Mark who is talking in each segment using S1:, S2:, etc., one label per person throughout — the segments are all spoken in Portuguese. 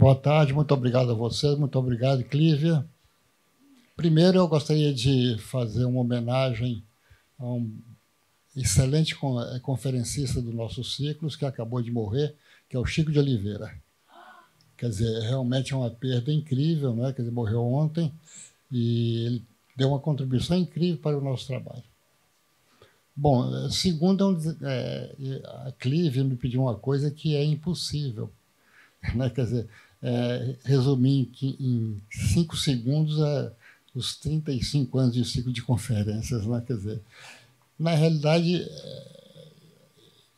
S1: Boa tarde, muito obrigado a vocês, muito obrigado, Clívia. Primeiro, eu gostaria de fazer uma homenagem a um excelente eh, conferencista do nosso Ciclos, que acabou de morrer, que é o Chico de Oliveira. Quer dizer, realmente é uma perda incrível, né? Quer dizer, morreu ontem e ele deu uma contribuição incrível para o nosso trabalho. Bom, eh, segundo, é, eh, a Clive me pediu uma coisa que é impossível. Né? Quer dizer, é, resumir em, em cinco segundos a, é, os 35 anos de ciclo de conferências né? Quer dizer, na realidade, é,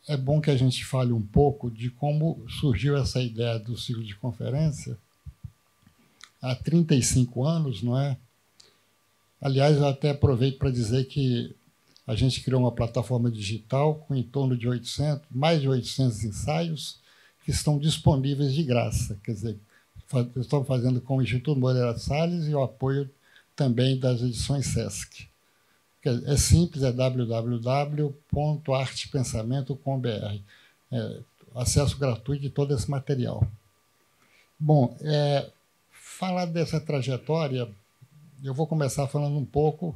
S1: é bom que a gente fale um pouco de como surgiu essa ideia do ciclo de conferência há 35 anos, não é? Aliás, eu até aproveito para dizer que a gente criou uma plataforma digital com em torno de 800, mais de 800 ensaios que estão disponíveis de graça. Quer dizer, estou fazendo com o Instituto Moreira Salles e o apoio também das edições SESC. É simples, é www.artepensamento.com.br. É, acesso gratuito de todo esse material. Bom, é, falar dessa trajetória, eu vou começar falando um pouco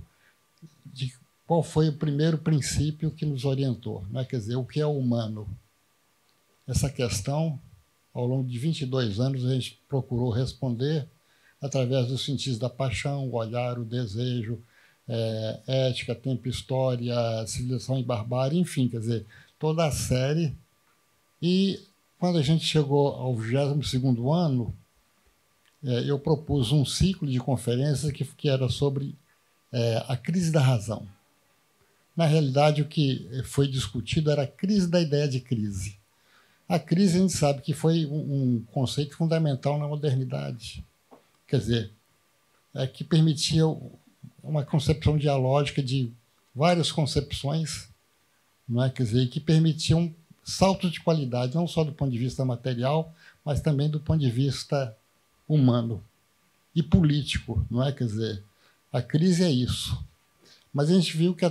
S1: de qual foi o primeiro princípio que nos orientou, né? quer dizer, o que é humano essa questão, ao longo de 22 anos, a gente procurou responder através dos sentidos da paixão, o olhar, o desejo, é, ética, tempo, história, civilização e barbárie, enfim, quer dizer, toda a série. E quando a gente chegou ao 22º ano, é, eu propus um ciclo de conferências que, que era sobre é, a crise da razão. Na realidade, o que foi discutido era a crise da ideia de crise. A crise, a gente sabe que foi um, conceito fundamental na modernidade. Quer dizer, é que permitia uma concepção dialógica de várias concepções, não é? Quer dizer, que permitiam saltos de qualidade, não só do ponto de vista material, mas também do ponto de vista humano e político, não é? Quer dizer, a crise é isso. Mas a gente viu que a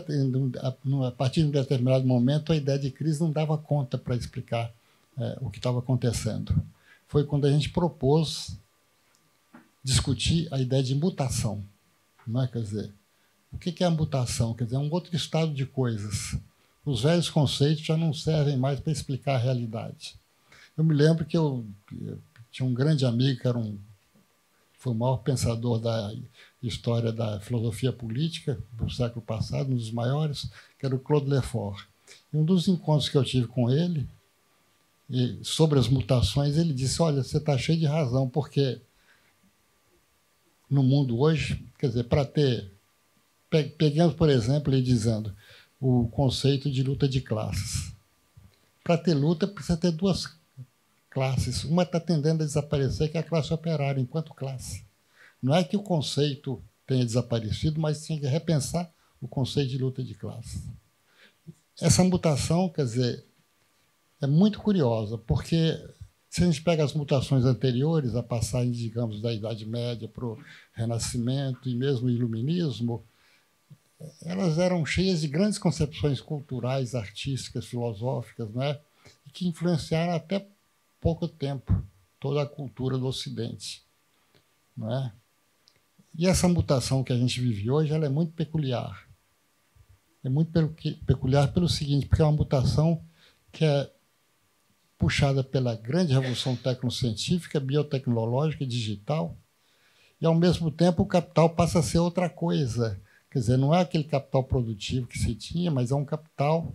S1: partir de um determinado momento a ideia de crise não dava conta para explicar é, o que estava acontecendo. Foi quando a gente propôs discutir a ideia de mutação. Não é? Quer dizer, o que é a mutação? Quer dizer, é um outro estado de coisas. Os velhos conceitos já não servem mais para explicar a realidade. Eu me lembro que eu, eu tinha um grande amigo que era um foi o maior pensador da história da filosofia política do século passado, um dos maiores, que era o Claude Lefort. E um dos encontros que eu tive com ele, e sobre as mutações, ele disse: Olha, você está cheio de razão, porque no mundo hoje, quer dizer, para ter. Pegamos, por exemplo, ele dizendo o conceito de luta de classes. Para ter luta, precisa ter duas classes. Uma está tendendo a desaparecer, que é a classe operária, enquanto classe. Não é que o conceito tenha desaparecido, mas tinha que repensar o conceito de luta de classes. Essa mutação, quer dizer, é muito curiosa, porque se a gente pega as mutações anteriores, a passagem, digamos, da Idade Média para o Renascimento e mesmo o Iluminismo, elas eram cheias de grandes concepções culturais, artísticas, filosóficas, né? que influenciaram até pouco tempo toda a cultura do Ocidente. Né? E essa mutação que a gente vive hoje ela é muito peculiar. É muito peculiar pelo seguinte, porque é uma mutação que é puxada pela grande revolução tecnocientífica, biotecnológica e digital, e ao mesmo tempo o capital passa a ser outra coisa. Quer dizer, não é aquele capital produtivo que se tinha, mas é um capital,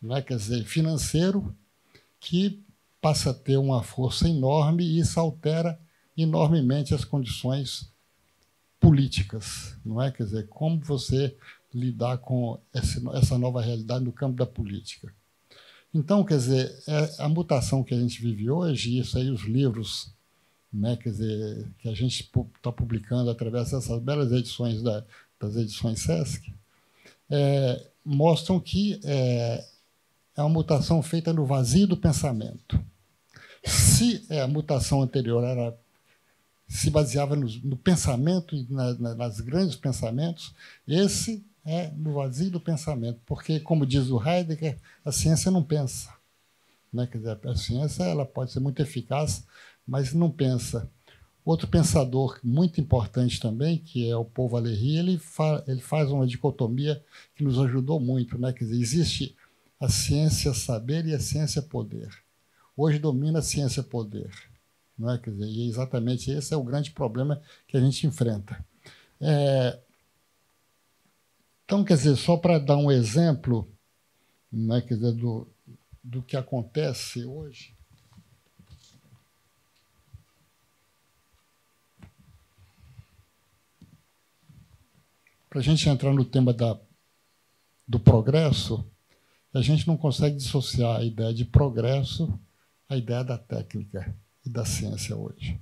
S1: né, quer dizer, financeiro que passa a ter uma força enorme e isso altera enormemente as condições políticas, não é? Quer dizer, como você lidar com essa nova realidade no campo da política. Então, quer dizer, é a mutação que a gente vive hoje, isso aí, os livros né, quer dizer, que a gente está publicando através dessas belas edições da, das edições SESC, é, mostram que é, é uma mutação feita no vazio do pensamento. Se é, a mutação anterior era se baseava no, no pensamento e na, na, nas grandes pensamentos, esse é no vazio do pensamento, porque, como diz o Heidegger, a ciência não pensa. Né? Quer dizer, a ciência ela pode ser muito eficaz, mas não pensa. Outro pensador muito importante também, que é o Paul Valéry, ele, fa ele faz uma dicotomia que nos ajudou muito. Né? Quer dizer, existe a ciência saber e a ciência poder. Hoje domina a ciência poder. Não é? Quer dizer, e é exatamente esse é o grande problema que a gente enfrenta. É, então, quer dizer, só para dar um exemplo né, quer dizer, do, do que acontece hoje. Para a gente entrar no tema da, do progresso, a gente não consegue dissociar a ideia de progresso à ideia da técnica e da ciência hoje.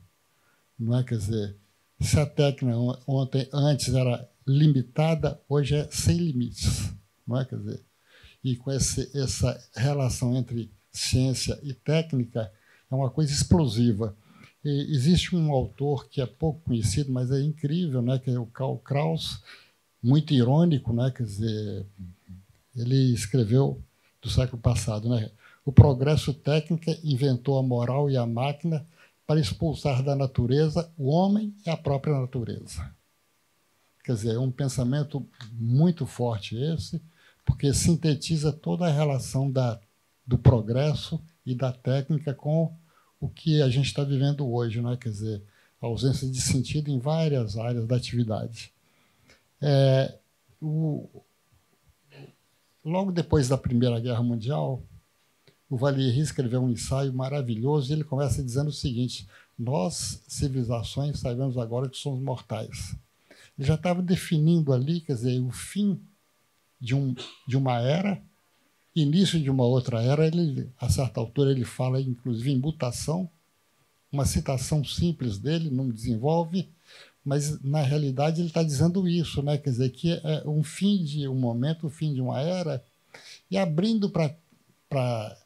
S1: Não é? Quer dizer, se a técnica ontem, antes era limitada, hoje é sem limites. Não é? Quer dizer, e com esse, essa relação entre ciência e técnica, é uma coisa explosiva. E existe um autor que é pouco conhecido, mas é incrível, né, que é o Karl Kraus, muito irônico, né, quer dizer, ele escreveu do século passado, né, o progresso técnico inventou a moral e a máquina para expulsar da natureza o homem e a própria natureza. Quer dizer, é um pensamento muito forte esse, porque sintetiza toda a relação da, do progresso e da técnica com o que a gente está vivendo hoje, né? quer dizer, a ausência de sentido em várias áreas da atividade. É, o, logo depois da Primeira Guerra Mundial, o Valéry escreveu um ensaio maravilhoso e ele começa dizendo o seguinte: Nós, civilizações, sabemos agora que somos mortais. Ele já estava definindo ali, quer dizer, o fim de, um, de uma era, início de uma outra era. Ele, a certa altura ele fala, inclusive, em mutação. Uma citação simples dele não desenvolve, mas na realidade ele está dizendo isso, né? Quer dizer que é um fim de um momento, o um fim de uma era, e abrindo para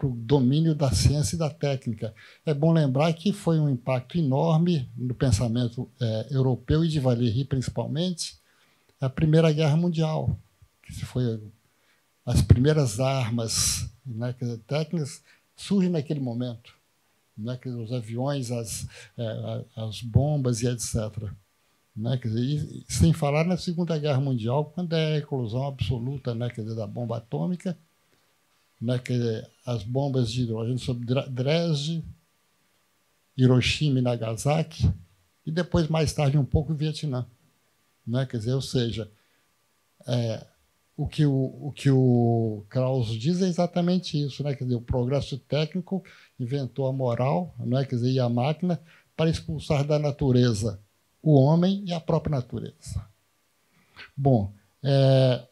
S1: para o domínio da ciência e da técnica. É bom lembrar que foi um impacto enorme no pensamento é, europeu e de Valéry, principalmente, a Primeira Guerra Mundial, que foi as primeiras armas né, técnicas surgem naquele momento, né, os aviões, as, é, as bombas e etc. Né, dizer, e, sem falar na Segunda Guerra Mundial, quando é a eclosão absoluta né, dizer, da bomba atômica, né, que as bombas de hidrogênio sobre Dresde, Hiroshima e Nagasaki, e depois, mais tarde, um pouco, Vietnã. Né? Quer dizer, ou seja, é, o, que o, o que o Krauss diz é exatamente isso. Né? Quer dizer, o progresso técnico inventou a moral né? Quer dizer, e a máquina para expulsar da natureza o homem e a própria natureza. Bom, é,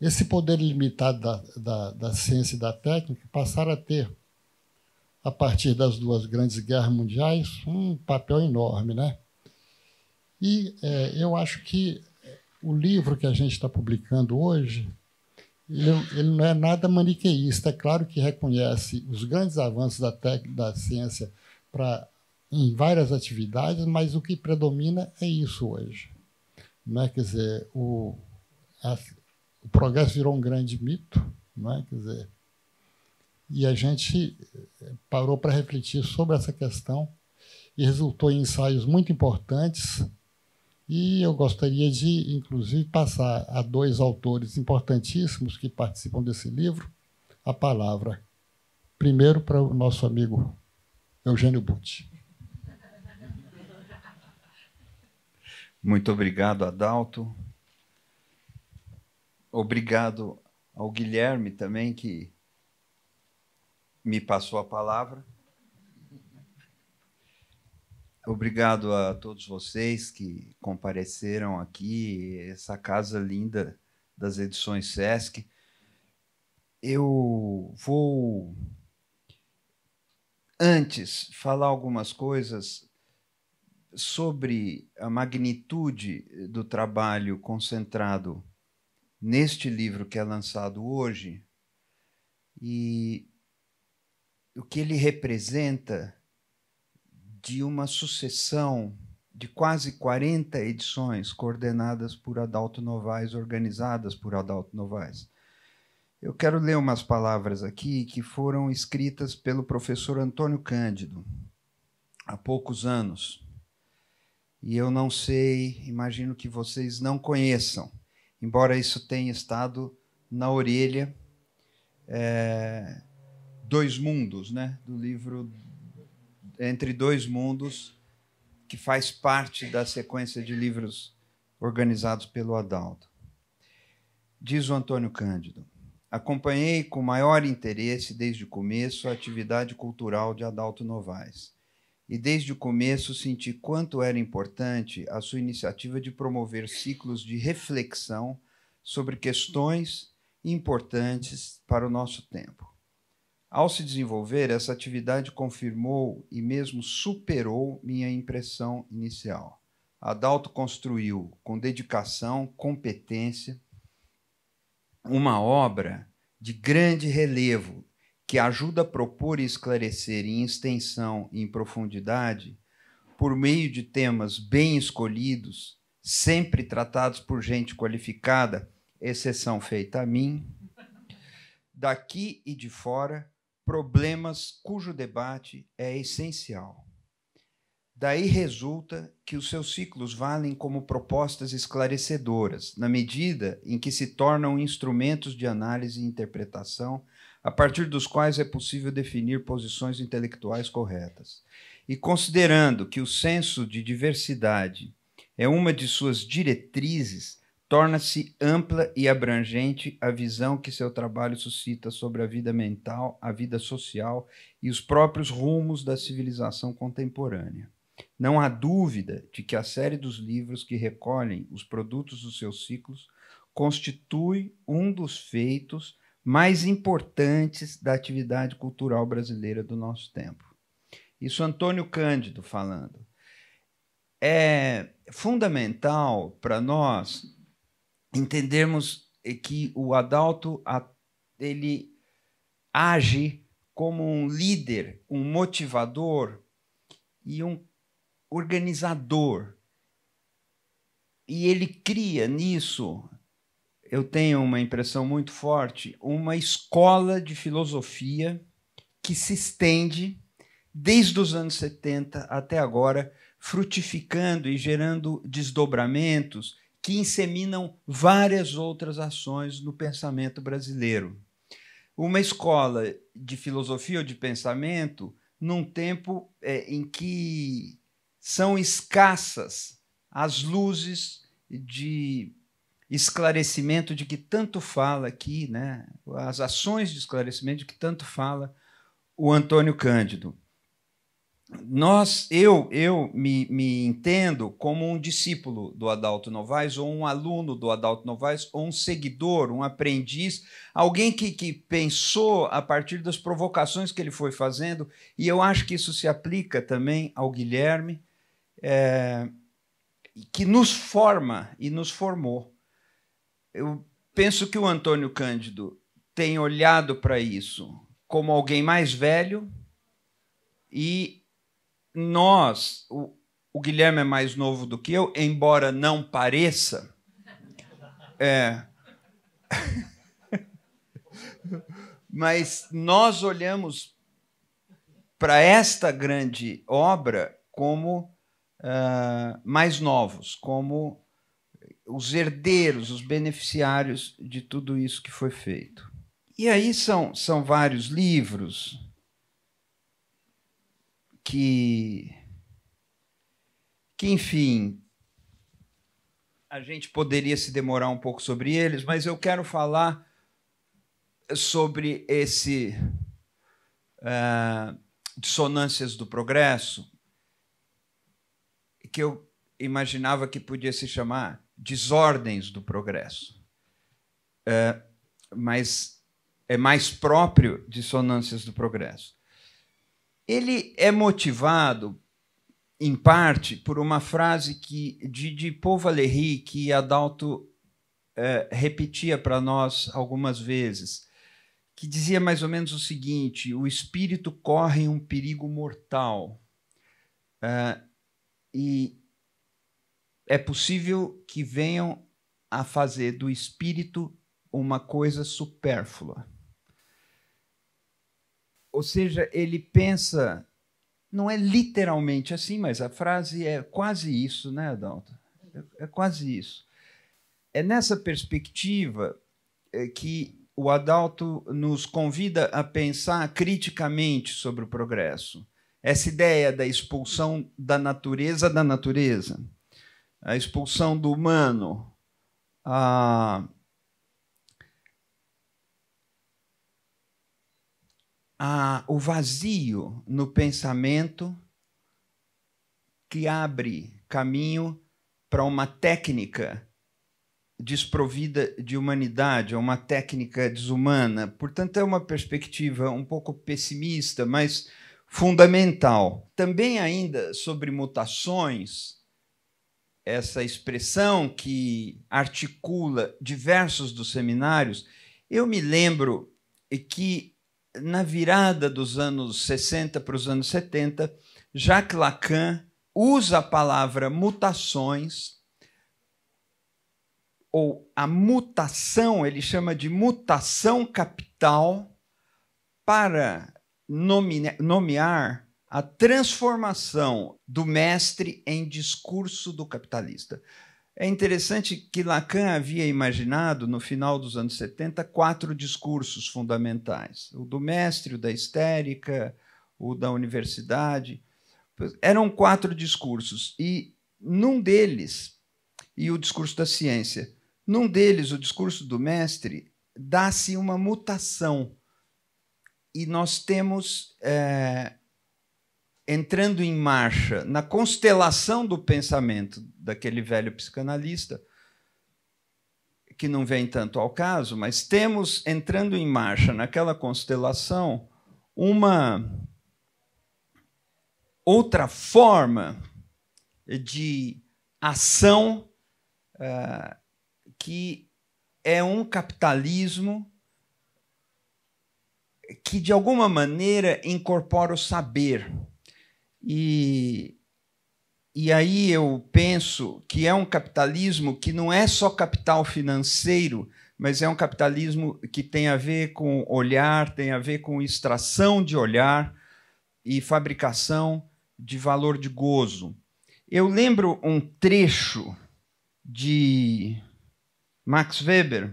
S1: esse poder limitado da, da, da ciência e da técnica passaram a ter, a partir das duas grandes guerras mundiais, um papel enorme. Né? E é, eu acho que o livro que a gente está publicando hoje ele, ele, não é nada maniqueísta. É claro que reconhece os grandes avanços da, da ciência pra, em várias atividades, mas o que predomina é isso hoje. Né? Quer dizer, o, a, o progresso virou um grande mito, não é? Quer dizer, e a gente eh, parou para refletir sobre essa questão e resultou em ensaios muito importantes. E eu gostaria de, inclusive, passar a dois autores importantíssimos que participam desse livro a palavra. Primeiro para o nosso amigo Eugênio Butti.
S2: Muito obrigado, Adalto. Obrigado ao Guilherme também, que me passou a palavra. Obrigado a todos vocês que compareceram aqui, essa casa linda das edições SESC. Eu vou, antes, falar algumas coisas sobre a magnitude do trabalho concentrado neste livro que é lançado hoje. E o que ele representa de uma sucessão de quase 40 edições coordenadas por Adalto Novaes, organizadas por Adalto Novaes. Eu quero ler umas palavras aqui que foram escritas pelo professor Antônio Cândido há poucos anos. E eu não sei, imagino que vocês não conheçam embora isso tenha estado na orelha é, Dois Mundos, né? do livro Entre Dois Mundos, que faz parte da sequência de livros organizados pelo Adaldo. Diz o Antônio Cândido: Acompanhei com maior interesse desde o começo a atividade cultural de Adalto Novaes e desde o começo senti quanto era importante a sua iniciativa de promover ciclos de reflexão sobre questões importantes para o nosso tempo. Ao se desenvolver, essa atividade confirmou e mesmo superou minha impressão inicial. Adalto construiu, com dedicação, competência, uma obra de grande relevo que ajuda a propor e esclarecer em extensão e em profundidade, por meio de temas bem escolhidos, sempre tratados por gente qualificada, exceção feita a mim, daqui e de fora, problemas cujo debate é essencial. Daí resulta que os seus ciclos valem como propostas esclarecedoras, na medida em que se tornam instrumentos de análise e interpretação a partir dos quais é possível definir posições intelectuais corretas. E considerando que o senso de diversidade é uma de suas diretrizes, torna-se ampla e abrangente a visão que seu trabalho suscita sobre a vida mental, a vida social e os próprios rumos da civilização contemporânea. Não há dúvida de que a série dos livros que recolhem os produtos dos seus ciclos constitui um dos feitos mais importantes da atividade cultural brasileira do nosso tempo. Isso Antônio Cândido falando. É fundamental para nós entendermos que o adulto ele age como um líder, um motivador e um organizador. E ele cria nisso eu tenho uma impressão muito forte, uma escola de filosofia que se estende desde os anos 70 até agora, frutificando e gerando desdobramentos que inseminam várias outras ações no pensamento brasileiro. Uma escola de filosofia ou de pensamento num tempo é, em que são escassas as luzes de esclarecimento de que tanto fala aqui, né? as ações de esclarecimento de que tanto fala o Antônio Cândido. Nós, eu, eu me, me entendo como um discípulo do Adalto Novaes, ou um aluno do Adalto Novaes, ou um seguidor, um aprendiz, alguém que, que pensou a partir das provocações que ele foi fazendo, e eu acho que isso se aplica também ao Guilherme, é, que nos forma e nos formou. Eu penso que o Antônio Cândido tem olhado para isso como alguém mais velho e nós, o, o, Guilherme é mais novo do que eu, embora não pareça. É, mas nós olhamos para esta grande obra como uh, mais novos, como os herdeiros, os beneficiários de tudo isso que foi feito. E aí são, são vários livros que, que, enfim, a gente poderia se demorar um pouco sobre eles, mas eu quero falar sobre esse uh, Dissonâncias do Progresso, que eu imaginava que podia se chamar desordens do progresso. É, mas é mais próprio dissonâncias do progresso. Ele é motivado, em parte, por uma frase que de, de Paul Valéry, que Adalto é, repetia para nós algumas vezes, que dizia mais ou menos o seguinte: o espírito corre um perigo mortal. É, e é possível que venham a fazer do espírito uma coisa supérflua. Ou seja, ele pensa, não é literalmente assim, mas a frase é quase isso, né, Adalto? É, é quase isso. É nessa perspectiva é, que o Adalto nos convida a pensar criticamente sobre o progresso. Essa ideia da expulsão da natureza da natureza a expulsão do humano, a, a, o vazio no pensamento que abre caminho para uma técnica desprovida de humanidade, uma técnica desumana. Portanto, é uma perspectiva um pouco pessimista, mas fundamental. Também ainda sobre mutações, essa expressão que articula diversos dos seminários, eu me lembro que na virada dos anos 60 para os anos 70, Jacques Lacan usa a palavra mutações ou a mutação, ele chama de mutação capital para nomear a transformação do mestre em discurso do capitalista. É interessante que Lacan havia imaginado, no final dos anos 70, quatro discursos fundamentais: o do mestre, o da histérica, o da universidade. Eram quatro discursos, e num deles, e o discurso da ciência, num deles, o discurso do mestre, dá-se uma mutação. E nós temos é, entrando em marcha na constelação do pensamento daquele velho psicanalista, que não vem tanto ao caso, mas temos entrando em marcha naquela constelação uma outra forma de ação uh, que é um capitalismo que, de alguma maneira, incorpora o saber e, e aí eu penso que é um capitalismo que não é só capital financeiro, mas é um capitalismo que tem a ver com olhar, tem a ver com extração de olhar e fabricação de valor de gozo. Eu lembro um trecho de Max Weber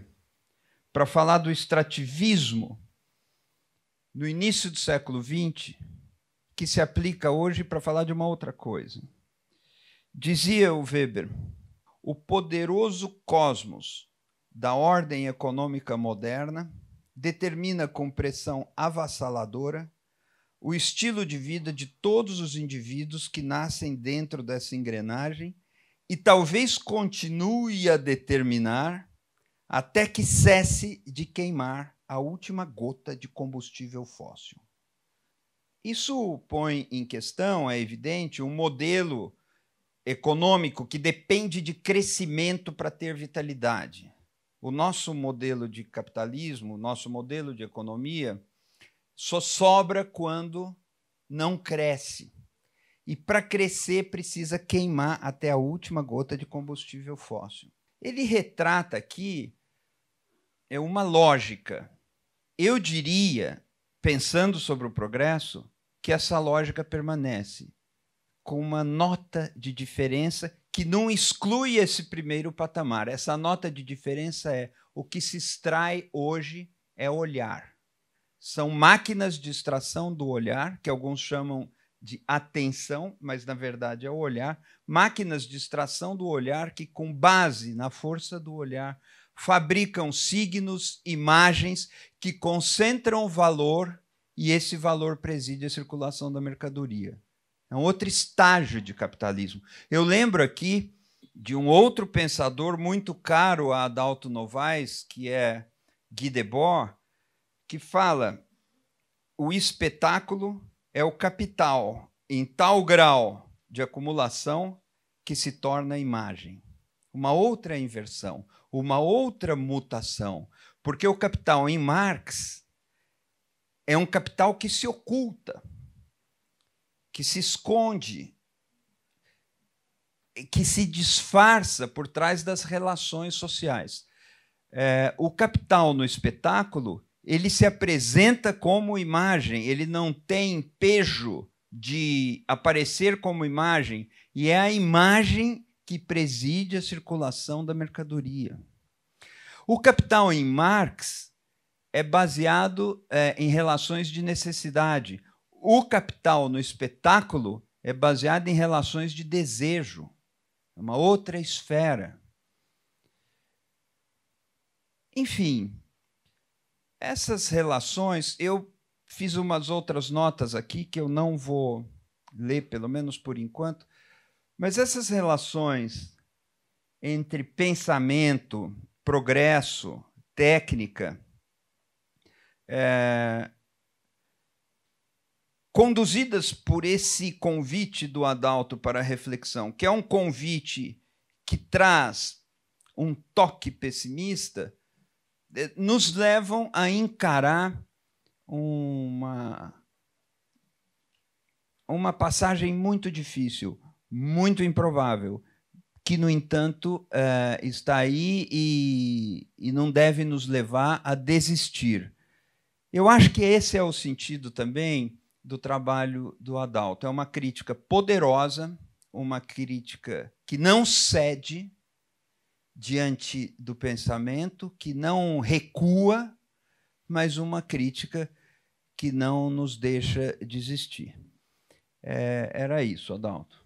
S2: para falar do extrativismo no início do século XX que se aplica hoje para falar de uma outra coisa. Dizia o Weber: o poderoso cosmos da ordem econômica moderna determina com pressão avassaladora o estilo de vida de todos os indivíduos que nascem dentro dessa engrenagem e talvez continue a determinar até que cesse de queimar a última gota de combustível fóssil. Isso põe em questão, é evidente, um modelo econômico que depende de crescimento para ter vitalidade. O nosso modelo de capitalismo, o nosso modelo de economia, só sobra quando não cresce. E para crescer precisa queimar até a última gota de combustível fóssil. Ele retrata aqui é uma lógica. Eu diria, pensando sobre o progresso, que essa lógica permanece, com uma nota de diferença que não exclui esse primeiro patamar. Essa nota de diferença é o que se extrai hoje é olhar. São máquinas de extração do olhar, que alguns chamam de atenção, mas na verdade é o olhar, máquinas de extração do olhar que, com base na força do olhar, fabricam signos, imagens que concentram valor e esse valor preside a circulação da mercadoria. É um outro estágio de capitalismo. Eu lembro aqui de um outro pensador muito caro a Adalto Novaes, que é Guy Debord, que fala: o espetáculo é o capital em tal grau de acumulação que se torna imagem. Uma outra inversão, uma outra mutação, porque o capital em Marx é um capital que se oculta, que se esconde, que se disfarça por trás das relações sociais. É, o capital no espetáculo ele se apresenta como imagem, ele não tem pejo de aparecer como imagem, e é a imagem que preside a circulação da mercadoria. O capital em Marx é baseado é, em relações de necessidade. O capital no espetáculo é baseado em relações de desejo. É uma outra esfera. Enfim, essas relações, eu fiz umas outras notas aqui que eu não vou ler, pelo menos por enquanto, mas essas relações entre pensamento, progresso, técnica, é, conduzidas por esse convite do adalto para a reflexão, que é um convite que traz um toque pessimista, é, nos levam a encarar uma uma passagem muito difícil, muito improvável, que, no entanto, é, está aí e, e não deve nos levar a desistir. Eu acho que esse é o sentido também do trabalho do Adalto. É uma crítica poderosa, uma crítica que não cede diante do pensamento, que não recua, mas uma crítica que não nos deixa desistir. É, era isso, Adalto.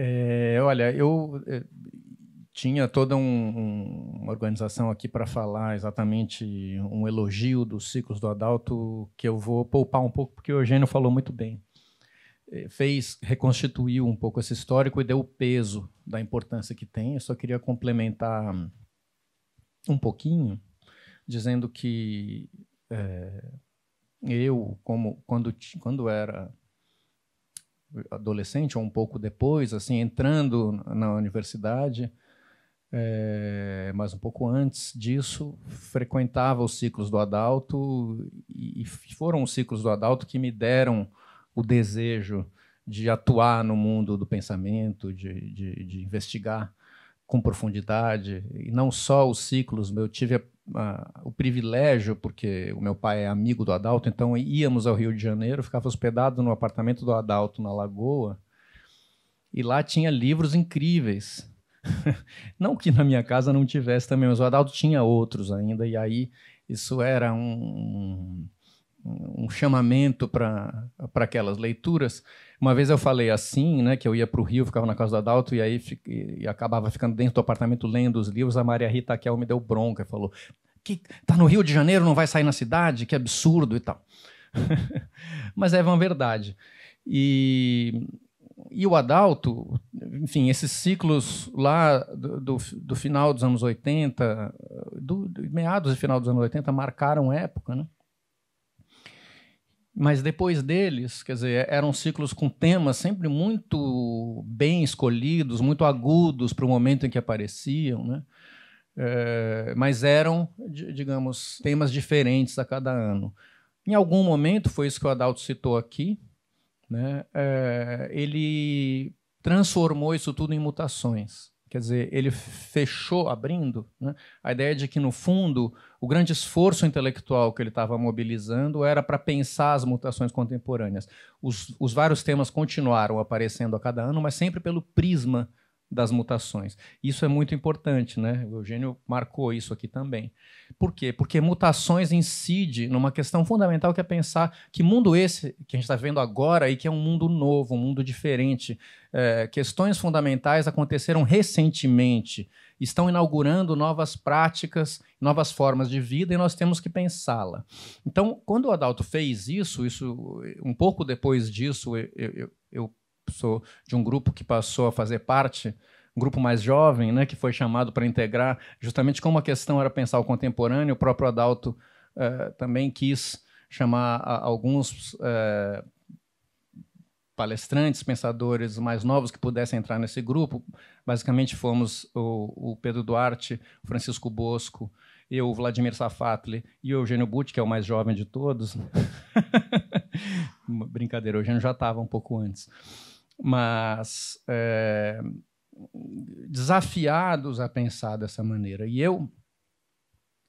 S3: É, olha, eu é, tinha toda um, um, uma organização aqui para falar exatamente um elogio dos ciclos do Adalto, que eu vou poupar um pouco, porque o Eugênio falou muito bem. É, fez, reconstituiu um pouco esse histórico e deu o peso da importância que tem. Eu só queria complementar um pouquinho, dizendo que é, eu, como quando, quando era adolescente ou um pouco depois, assim, entrando na universidade, é, mas um pouco antes disso, frequentava os ciclos do Adalto e, e foram os ciclos do Adalto que me deram o desejo de atuar no mundo do pensamento, de, de, de investigar com profundidade, e não só os ciclos, eu tive a uh, o privilégio, porque o meu pai é amigo do Adalto, então íamos ao Rio de Janeiro, ficava hospedado no apartamento do Adalto, na Lagoa, e lá tinha livros incríveis. não que na minha casa não tivesse também, mas o Adalto tinha outros ainda, e aí isso era um, um, um chamamento para aquelas leituras. Uma vez eu falei assim, né, que eu ia para o Rio, ficava na casa do Adalto e aí e acabava ficando dentro do apartamento lendo os livros. A Maria Rita Kel me deu bronca e falou: que tá no Rio de Janeiro, não vai sair na cidade, que absurdo e tal. Mas é uma verdade. E, e o Adalto, enfim, esses ciclos lá do, do, do final dos anos 80, do, do, meados e final dos anos 80, marcaram época, né? Mas depois deles, quer dizer, é, eram ciclos com temas sempre muito bem escolhidos, muito agudos para o momento em que apareciam, né? É, mas eram, digamos, temas diferentes a cada ano. Em algum momento, foi isso que o Adalto citou aqui, né? É, ele transformou isso tudo em mutações. Quer dizer, ele fechou abrindo né, a ideia de que, no fundo, o grande esforço intelectual que ele estava mobilizando era para pensar as mutações contemporâneas. Os, os, vários temas continuaram aparecendo a cada ano, mas sempre pelo prisma das mutações. Isso é muito importante, né? O Eugênio marcou isso aqui também. Por quê? Porque mutações incidem numa questão fundamental que é pensar que mundo esse que a gente está vendo agora e que é um mundo novo, um mundo diferente. É, questões fundamentais aconteceram recentemente, estão inaugurando novas práticas, novas formas de vida e nós temos que pensá-la. Então, quando o Adalto fez isso, isso um pouco depois disso, eu, eu, eu sou de um grupo que passou a fazer parte, um grupo mais jovem, né, que foi chamado para integrar, justamente como a questão era pensar o contemporâneo, o próprio Adalto eh, também quis chamar a, alguns eh, palestrantes, pensadores mais novos que pudessem entrar nesse grupo. Basicamente fomos o, o Pedro Duarte, Francisco Bosco, eu, Vladimir Safatli e o Eugênio Butti, que é o mais jovem de todos. Brincadeira, o Eugênio já estava um pouco antes mas é, desafiados a pensar dessa maneira. E eu,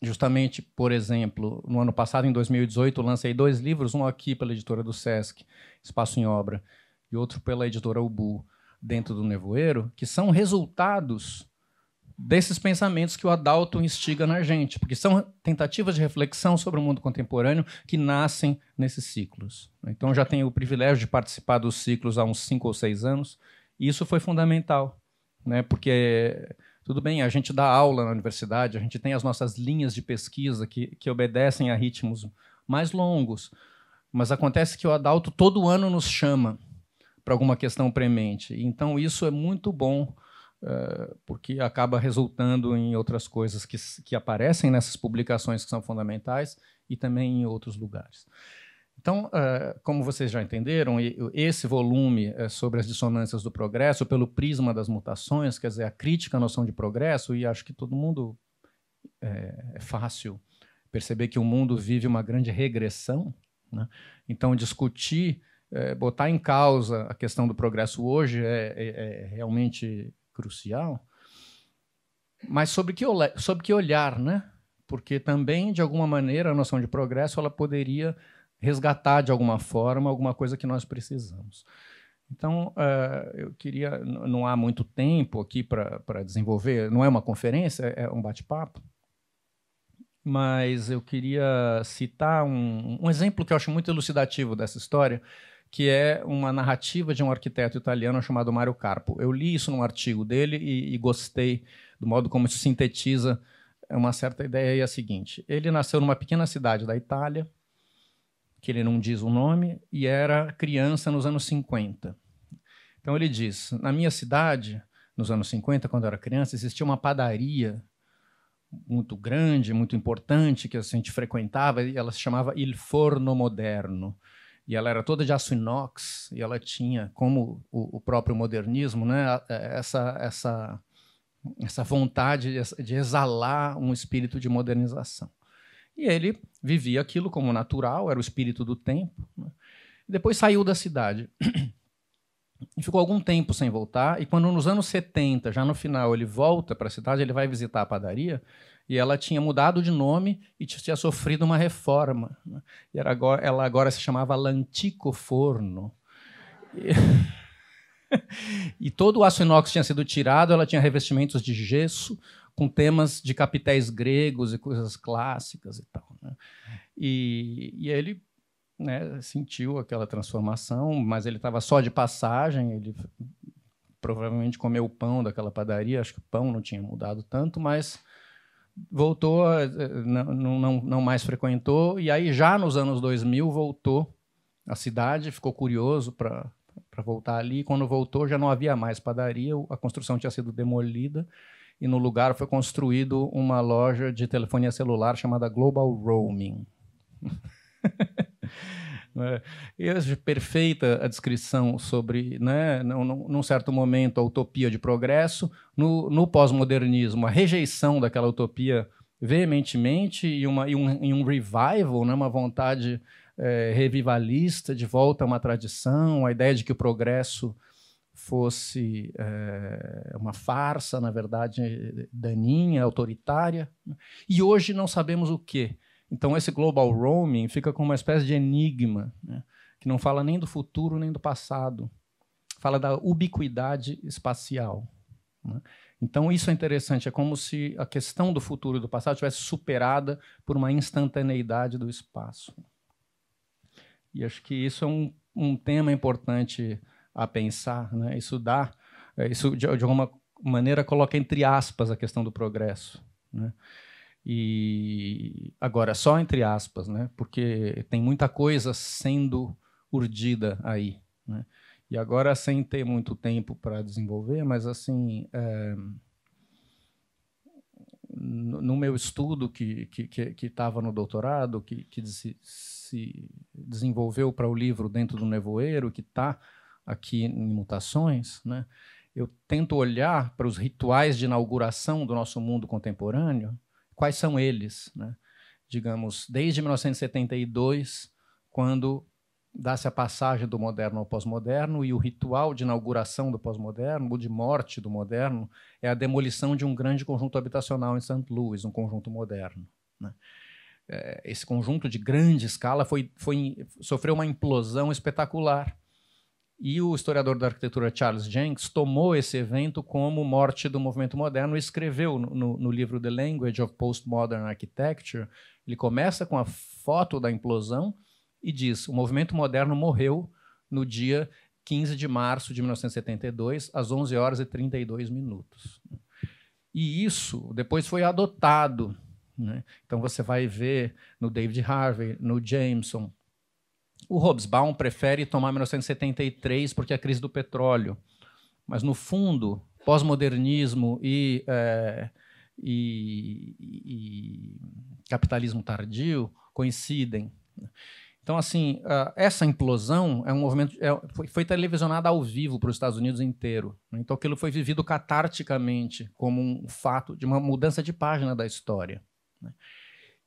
S3: justamente, por exemplo, no ano passado, em 2018, lancei dois livros, um aqui pela editora do Sesc, Espaço em Obra, e outro pela editora Ubu, dentro do Nevoeiro, que são resultados desses pensamentos que o adulto instiga na gente, porque são tentativas de reflexão sobre o mundo contemporâneo que nascem nesses ciclos. Então, já tenho o privilégio de participar dos ciclos há uns cinco ou seis anos, e isso foi fundamental, né? porque tudo bem, a gente dá aula na universidade, a gente tem as nossas linhas de pesquisa que, que obedecem a ritmos mais longos, mas acontece que o adulto todo ano nos chama para alguma questão premente. Então, isso é muito bom eh, porque acaba resultando em outras coisas que, que aparecem nessas publicações que são fundamentais e também em outros lugares. Então, uh, como vocês já entenderam, esse volume é sobre as dissonâncias do progresso, pelo prisma das mutações, quer dizer, a crítica à noção de progresso, e acho que todo mundo é, é fácil perceber que o mundo vive uma grande regressão. Né? Então, discutir, é, botar em causa a questão do progresso hoje é, é, é realmente crucial, mas sobre que, sobre que olhar, né? Porque também, de alguma maneira, a noção de progresso ela poderia resgatar de alguma forma alguma coisa que nós precisamos. Então, eh, eu queria. Não há muito tempo aqui para desenvolver, não é uma conferência, é, é um bate-papo, mas eu queria citar um, um exemplo que eu acho muito elucidativo dessa história, que é uma narrativa de um arquiteto italiano chamado Mario Carpo. Eu li isso num artigo dele e, e gostei do modo como isso sintetiza uma certa ideia e é a seguinte: ele nasceu numa pequena cidade da Itália, que ele não diz o nome, e era criança nos anos 50. Então ele diz: na minha cidade, nos anos 50, quando eu era criança, existia uma padaria muito grande, muito importante que a gente frequentava, e ela se chamava Il Forno Moderno e ela era toda de aço inox, e ela tinha, como o, o próprio modernismo, né, é, essa, essa, essa vontade de exalar um espírito de modernização. E ele vivia aquilo como natural, era o espírito do tempo. Né? Depois saiu da cidade. E ficou algum tempo sem voltar, e quando nos anos 70, já no final, ele volta para a cidade, ele vai visitar a padaria, e ela tinha mudado de nome e tinha sofrido uma reforma. Né? E agora, ela agora se chamava Lantico Forno. E... e todo o aço inox tinha sido tirado, ela tinha revestimentos de gesso com temas de capitéis gregos e coisas clássicas e tal. Né? E, e ele né, sentiu aquela transformação, mas ele estava só de passagem, ele provavelmente comeu o pão daquela padaria, acho que o pão não tinha mudado tanto, mas voltou, eh, não, não, não mais frequentou, e aí já nos anos 2000 voltou à cidade, ficou curioso para voltar ali. Quando voltou, já não havia mais padaria, a construção tinha sido demolida, e no lugar foi construído uma loja de telefonia celular chamada Global Roaming. Né? E é perfeita a descrição sobre, né, num, num certo momento, a utopia de progresso, no, no pós-modernismo, a rejeição daquela utopia veementemente e, uma, e, um, e um revival, né, uma vontade é, revivalista de volta a uma tradição, a ideia de que o progresso fosse é, uma farsa, na verdade, daninha, autoritária. E hoje não sabemos o quê. Então, esse global roaming fica como uma espécie de enigma, né? que não fala nem do futuro nem do passado, fala da ubiquidade espacial. Né? Então, isso é interessante, é como se a questão do futuro e do passado tivesse superada por uma instantaneidade do espaço. E acho que isso é um, um tema importante a pensar, né? isso dá, é, isso de, de alguma maneira coloca entre aspas a questão do progresso. Né? E agora, só entre aspas, né? porque tem muita coisa sendo urdida aí. Né? E agora, sem ter muito tempo para desenvolver, mas assim. É... No meu estudo, que estava que, que, que no doutorado, que, que se, se desenvolveu para o livro Dentro do Nevoeiro, que está aqui em Mutações, né? eu tento olhar para os rituais de inauguração do nosso mundo contemporâneo quais são eles, né? digamos, desde 1972, quando dá-se a passagem do moderno ao pós-moderno e o ritual de inauguração do pós-moderno, ou de morte do moderno, é a demolição de um grande conjunto habitacional em St. Louis, um conjunto moderno. Né? É, esse conjunto de grande escala foi, foi, sofreu uma implosão espetacular e o historiador da arquitetura Charles Jenks tomou esse evento como morte do movimento moderno e escreveu no, no livro The Language of Postmodern Architecture. Ele começa com a foto da implosão e diz: o movimento moderno morreu no dia 15 de março de 1972, às 11 horas e 32 minutos. E isso depois foi adotado. Né? Então você vai ver no David Harvey, no Jameson, o Hobsbawm prefere tomar 1973 porque é a crise do petróleo. Mas, no fundo, pós-modernismo e, é, e, e, capitalismo tardio coincidem. Então, assim, essa implosão é um movimento é, foi, televisionada ao vivo para os Estados Unidos inteiro. Né? Então, aquilo foi vivido catarticamente como um fato de uma mudança de página da história. Né?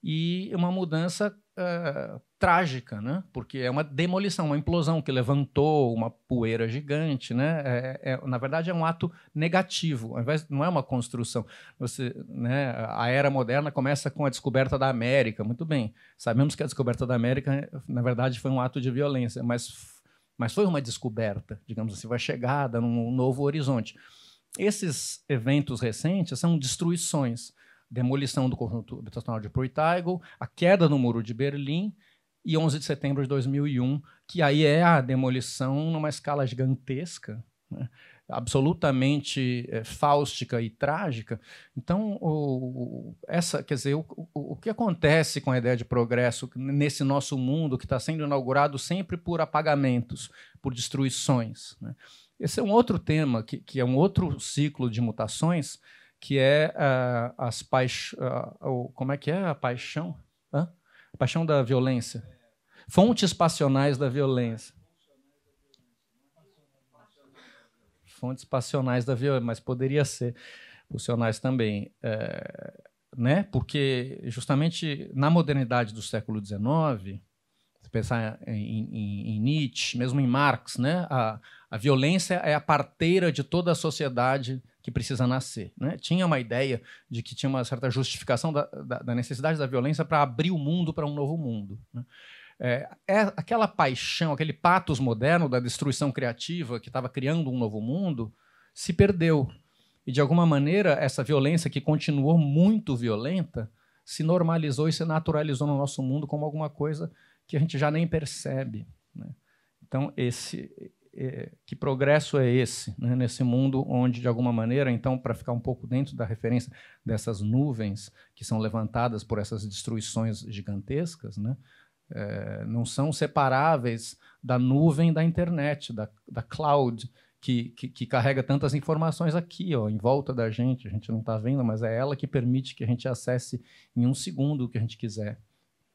S3: E uma mudança eh, trágica, né? Porque é uma demolição, uma implosão que levantou uma poeira gigante, né? É, é, na verdade, é um ato negativo, ao invés, não é uma construção. Você, né, a era moderna começa com a descoberta da América, muito bem. Sabemos que a descoberta da América, na verdade, foi um ato de violência, mas, mas foi uma descoberta, digamos assim, uma chegada num novo horizonte. Esses eventos recentes são destruições demolição do conjunto habitacional de Pruitaigo, a queda do muro de Berlim e 11 de setembro de 2001, que aí é a demolição numa escala gigantesca, né? absolutamente é, fáustica e trágica. Então, o, essa, quer dizer, o, o, o, que acontece com a ideia de progresso nesse nosso mundo que está sendo inaugurado sempre por apagamentos, por destruições? Né? Esse é um outro tema, que, que é um outro ciclo de mutações, que é uh, as paix... Uh, como é que é a paixão? Hã? A paixão da violência. Fontes passionais da violência. Fontes passionais da violência, mas poderia ser passionais também. Eh, né? Porque, justamente, na modernidade do século XIX, se pensar em, em, em, Nietzsche, mesmo em Marx, né? a, a violência é a parteira de toda a sociedade que precisa nascer. Né? Tinha uma ideia de que tinha uma certa justificação da, da, da necessidade da violência para abrir o mundo para um novo mundo. Né? É, é, aquela paixão, aquele patos moderno da destruição criativa que estava criando um novo mundo se perdeu. E, de alguma maneira, essa violência que continuou muito violenta se normalizou e se naturalizou no nosso mundo como alguma coisa que a gente já nem percebe. Né? Então, esse, é, que progresso é esse né? nesse mundo onde, de alguma maneira, então, para ficar um pouco dentro da referência dessas nuvens que são levantadas por essas destruições gigantescas, né? É, não são separáveis da nuvem da internet, da, da cloud, que, que, que, carrega tantas informações aqui, ó, em volta da gente. A gente não está vendo, mas é ela que permite que a gente acesse em um segundo o que a gente quiser.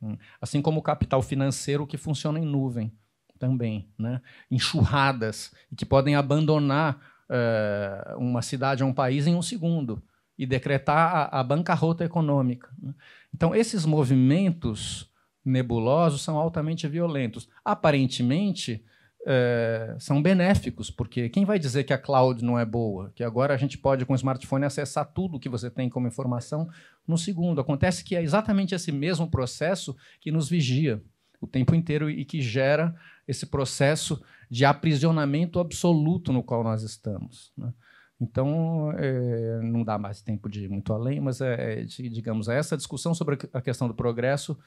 S3: Hum. Assim como o capital financeiro que funciona em nuvem também, né? enxurradas, e que podem abandonar uh, uma cidade ou um país em um segundo e decretar a, a bancarrota econômica. Né? Então, esses movimentos nebulosos são altamente violentos. Aparentemente, uh, são benéficos, porque quem vai dizer que a cloud não é boa? Que agora a gente pode, com o smartphone, acessar tudo que você tem como informação no segundo. Acontece que é exatamente esse mesmo processo que nos vigia o tempo inteiro e que gera esse processo de aprisionamento absoluto no qual nós estamos. Né? Então, é, não dá mais tempo de ir muito além, mas, é, é, digamos, essa discussão sobre a questão do progresso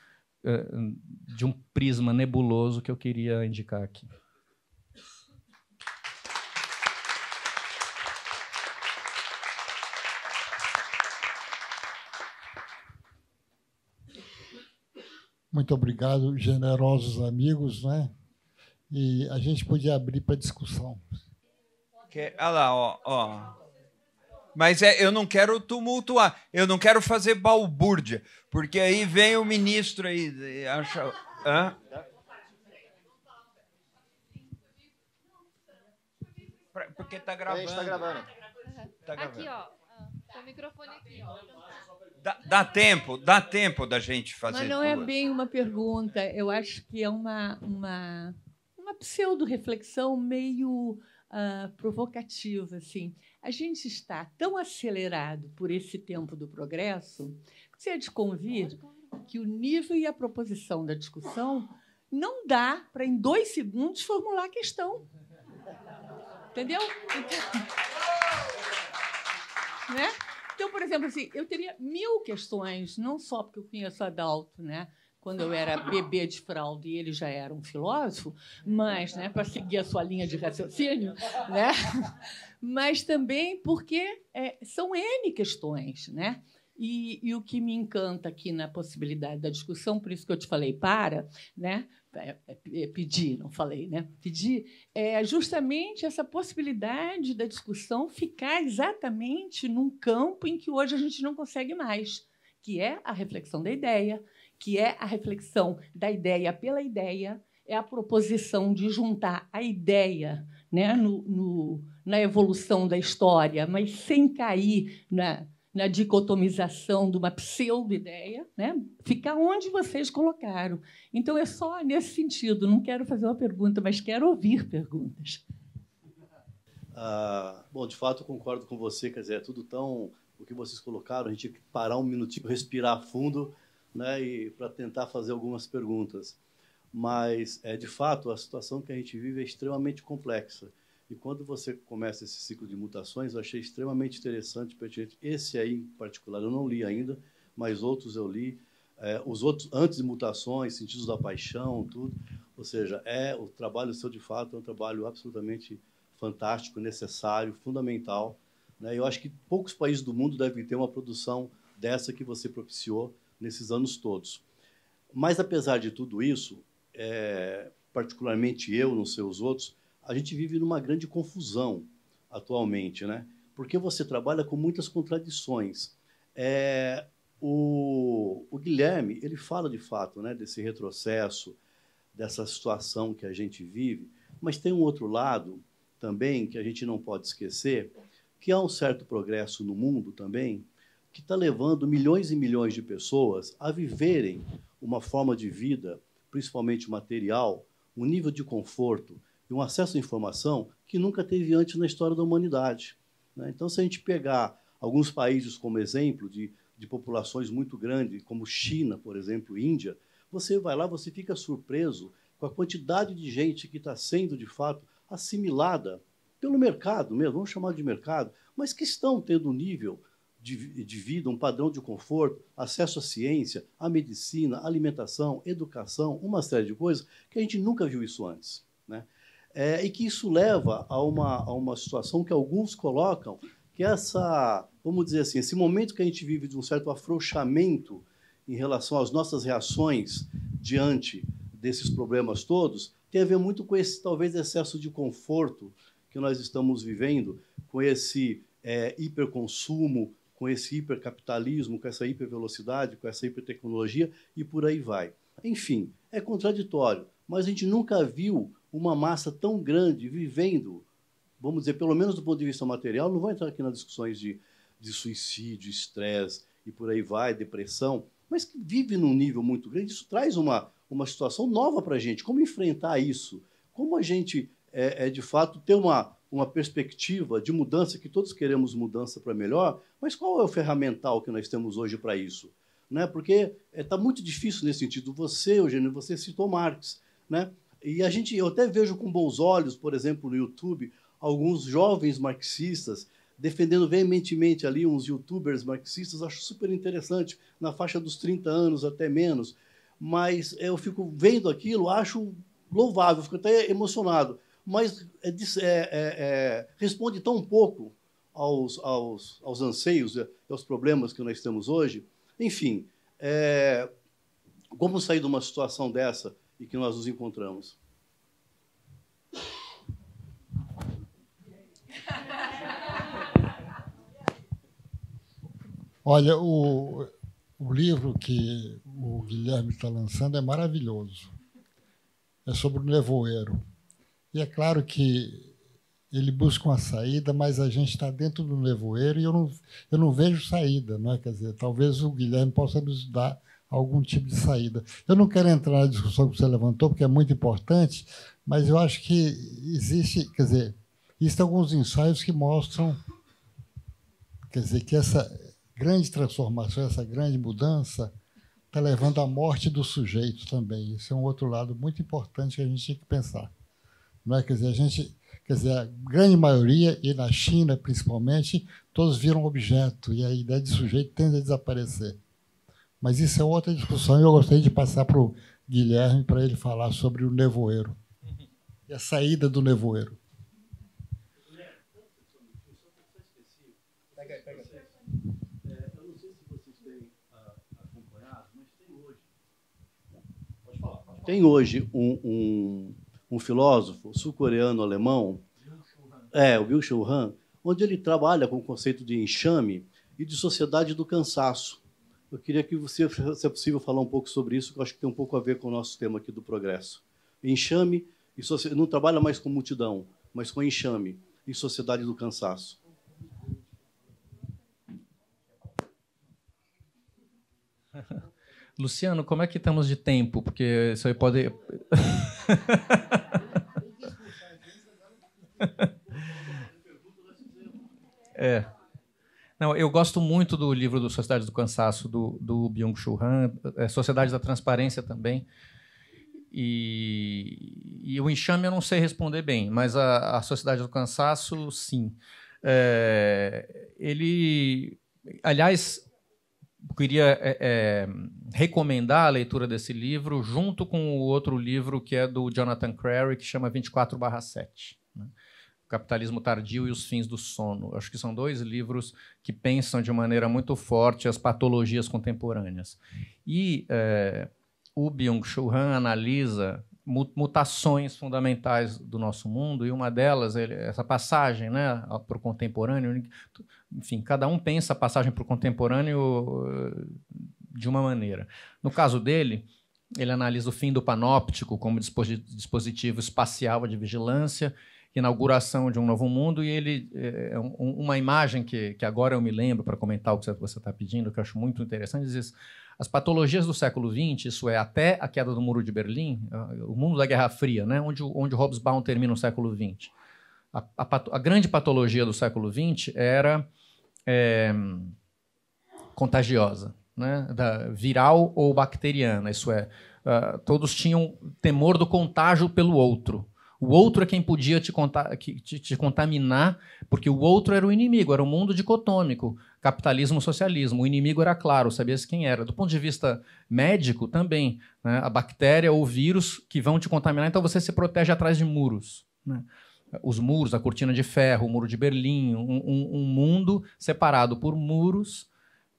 S3: é, de um prisma nebuloso que eu queria indicar aqui.
S1: Muito obrigado, generosos amigos, né? E a gente podia abrir para
S2: discussão. Que, ah lá, ó, ó. Mas é, eu não quero tumultuar, eu não quero fazer balbúrdia, porque aí vem o ministro aí, acha. Hã? Porque tá, tá gravando. Está gravando. Tá gravando. Aqui, ó.
S4: Tem o microfone aqui,
S2: ó. Dá, dá, tempo, dá tempo da gente fazer. Mas não é duas. é
S4: bem uma pergunta. Eu acho que é uma uma, uma pseudo reflexão meio uh, provocativa, assim. A gente está tão acelerado por esse tempo do progresso que se é de convir que o nível e a proposição da discussão não dá para em dois segundos formular a questão. Entendeu? Então, né? Então, por exemplo, assim, eu teria mil questões, não só porque eu conheço Adalto, né? Quando eu era bebê de fralda e ele já era um filósofo, mas, né, para seguir a sua linha de raciocínio, né? Mas também porque é, são N questões, né? E, e, o que me encanta aqui na possibilidade da discussão, por isso que eu te falei para, né? É, é, é, pedir, não falei, né? Pedir é justamente essa possibilidade da discussão ficar exatamente num campo em que hoje a gente não consegue mais, que é a reflexão da ideia, que é a reflexão da ideia pela ideia, é a proposição de juntar a ideia né, no, no na evolução da história, mas sem cair na na dicotomização de uma pseudo-ideia, né? ficar onde vocês colocaram. Então, é só nesse sentido. Não quero fazer uma pergunta, mas quero ouvir perguntas.
S5: Ah, bom, de fato, concordo com você. Quer dizer, é tudo tão... O que vocês colocaram, a gente tinha que parar um minutinho, respirar fundo né? e para tentar fazer algumas perguntas. Mas, é, de fato, a situação que a gente vive é extremamente complexa. E quando você começa esse ciclo de mutações, eu achei extremamente interessante, pertinente. Esse aí, em particular, eu não li ainda, mas outros eu li. É, os outros, antes de mutações, sentidos da paixão, tudo. Ou seja, é o trabalho seu, de fato, é um trabalho absolutamente fantástico, necessário, fundamental. Né? Eu acho que poucos países do mundo devem ter uma produção dessa que você propiciou nesses anos todos. Mas, apesar de tudo isso, é, particularmente eu, não sei os outros, a gente vive numa grande confusão atualmente, né? Porque você trabalha com muitas contradições. É, o, o, Guilherme ele fala de fato, né, desse retrocesso, dessa situação que a gente vive, mas tem um outro lado também que a gente não pode esquecer, que há um certo progresso no mundo também que está levando milhões e milhões de pessoas a viverem uma forma de vida, principalmente material, um nível de conforto e um acesso à informação que nunca teve antes na história da humanidade. Né? Então, se a gente pegar alguns países como exemplo de, de populações muito grandes, como China, por exemplo, Índia, você vai lá, você fica surpreso com a quantidade de gente que está sendo, de fato, assimilada pelo mercado mesmo, vamos chamar de mercado, mas que estão tendo um nível de, de vida, um padrão de conforto, acesso à ciência, à medicina, alimentação, educação, uma série de coisas que a gente nunca viu isso antes. Né? É, e que isso leva a uma, a uma situação que alguns colocam, que essa, vamos dizer assim, esse momento que a gente vive de um certo afrouxamento em relação às nossas reações diante desses problemas todos, tem a ver muito com esse, talvez, excesso de conforto que nós estamos vivendo, com esse é, hiperconsumo, com esse hipercapitalismo, com essa hipervelocidade, com essa hipertecnologia e por aí vai. Enfim, é contraditório, mas a gente nunca viu uma massa tão grande vivendo, vamos dizer, pelo menos do ponto de vista material, não vou entrar aqui nas discussões de, de suicídio, estresse e por aí vai, depressão, mas que vive num nível muito grande, isso traz uma, uma situação nova para a gente. Como enfrentar isso? Como a gente, é, é de fato, ter uma, uma perspectiva de mudança, que todos queremos mudança para melhor, mas qual é o ferramental que nós temos hoje para isso? Né? Porque está é, tá muito difícil nesse sentido. Você, Eugênio, você citou Marx. Né? E a gente, eu até vejo com bons olhos, por exemplo, no YouTube, alguns jovens marxistas defendendo veementemente ali uns youtubers marxistas, acho super interessante, na faixa dos 30 anos, até menos. Mas eu fico vendo aquilo, acho louvável, fico até emocionado. Mas é, é, é, é, responde tão pouco aos, aos, aos anseios e aos problemas que nós temos hoje. Enfim, como é, sair de uma situação dessa? e que nós nos encontramos.
S1: Olha, o, o livro que o Guilherme está lançando é maravilhoso. É sobre o nevoeiro. E é claro que ele busca uma saída, mas a gente está dentro do nevoeiro e eu não, eu não vejo saída, não é? Quer dizer, talvez o Guilherme possa nos dar algum tipo de saída. Eu não quero entrar na discussão que você levantou, porque é muito importante, mas eu acho que existe, quer dizer, existem alguns ensaios que mostram, quer dizer, que essa grande transformação, essa grande mudança está levando à morte do sujeito também. Isso é um outro lado muito importante que a gente tem que pensar. Não é? Quer dizer, a gente, quer dizer, a grande maioria e na China principalmente, todos viram objeto e a ideia de sujeito tende a desaparecer. Mas isso é outra discussão e eu gostaria de passar para o Guilherme para ele falar sobre o nevoeiro e a saída do nevoeiro.
S5: Tem hoje um, um, um filósofo sul-coreano-alemão, é, o Bill Han onde ele trabalha com o conceito de enxame e de sociedade do cansaço. Eu queria que você, se é possível, falar um pouco sobre isso, que eu acho que tem um pouco a ver com o nosso tema aqui do progresso. Enxame, e soci... não trabalha mais com multidão, mas com enxame e sociedade do cansaço.
S3: Luciano, como é que estamos de tempo? Porque isso aí pode. é. Não, eu gosto muito do livro do Sociedades do Cansaço, do, do Byung-Chul Han, é, Sociedade Sociedades da Transparência também. E, e, o enxame eu não sei responder bem, mas a, a Sociedade do Cansaço, sim. É, ele, aliás, queria é, é, recomendar a leitura desse livro junto com o outro livro que é do Jonathan Crary, que chama 24/7. Né? Capitalismo Tardio e Os Fins do Sono. Acho que são dois livros que pensam de maneira muito forte as patologias contemporâneas. E é, eh, o Byung-Chul Han analisa mutações fundamentais do nosso mundo e uma delas essa passagem né para o contemporâneo enfim cada um pensa a passagem para o contemporâneo eh, de uma maneira no caso dele ele analisa o fim do panóptico como dispositivo espacial de vigilância inauguração de um novo mundo, e ele é, é um, uma imagem que, que agora eu me lembro para comentar o que você está pedindo, que eu acho muito interessante, diz isso. As patologias do século XX, isso é, até a queda do Muro de Berlim, o mundo da Guerra Fria, né? onde, onde Baum termina o século XX. A, a, a grande patologia do século XX era é, contagiosa, né? da, viral ou bacteriana, isso é, uh, todos tinham temor do contágio pelo outro. O outro é quem podia te, conta te, te contaminar, porque o outro era o inimigo, era o mundo dicotômico, capitalismo-socialismo. O inimigo era claro, sabia-se quem era. Do ponto de vista médico, também. Né? A bactéria ou o vírus que vão te contaminar, então você se protege atrás de muros. Né? Os muros, a cortina de ferro, o muro de Berlim, um, um, um mundo separado por muros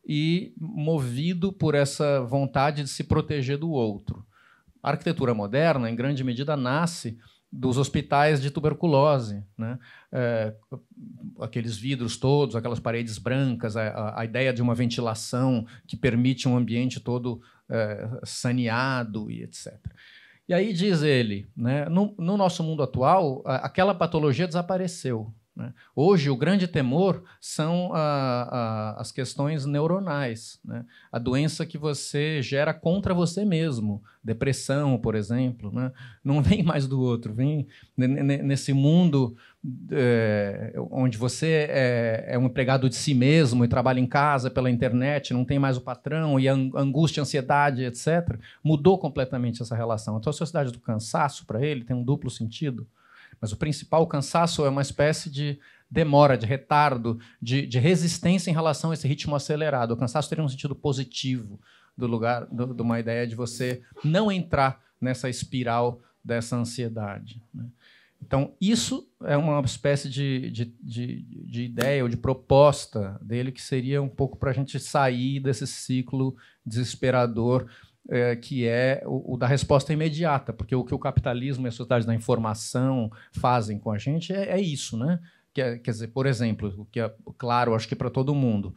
S3: e movido por essa vontade de se proteger do outro. A arquitetura moderna, em grande medida, nasce dos hospitais de tuberculose, né? É, aqueles vidros todos, aquelas paredes brancas, a, a, ideia de uma ventilação que permite um ambiente todo é, saneado e etc. E aí diz ele, né, no, no nosso mundo atual, aquela patologia desapareceu, né? Hoje, o grande temor são a, ah, a, ah, as questões neuronais, né? a doença que você gera contra você mesmo, depressão, por exemplo. Né? Não vem mais do outro, vem nesse mundo é, onde você é, é, um empregado de si mesmo e trabalha em casa pela internet, não tem mais o patrão, e a angústia, a ansiedade, etc. Mudou completamente essa relação. Então, a sociedade do cansaço, para ele, tem um duplo sentido mas o principal, o cansaço, é uma espécie de demora, de retardo, de, de resistência em relação a esse ritmo acelerado. O cansaço teria um sentido positivo do lugar, do, de uma ideia de você não entrar nessa espiral dessa ansiedade. Né? Então, isso é uma espécie de, de, de, de, ideia ou de proposta dele que seria um pouco para a gente sair desse ciclo desesperador é, que é o, o, da resposta imediata, porque o que o capitalismo e a sociedade da informação fazem com a gente é, é isso, né? Quer, é, quer dizer, por exemplo, o que é claro, acho que para todo mundo,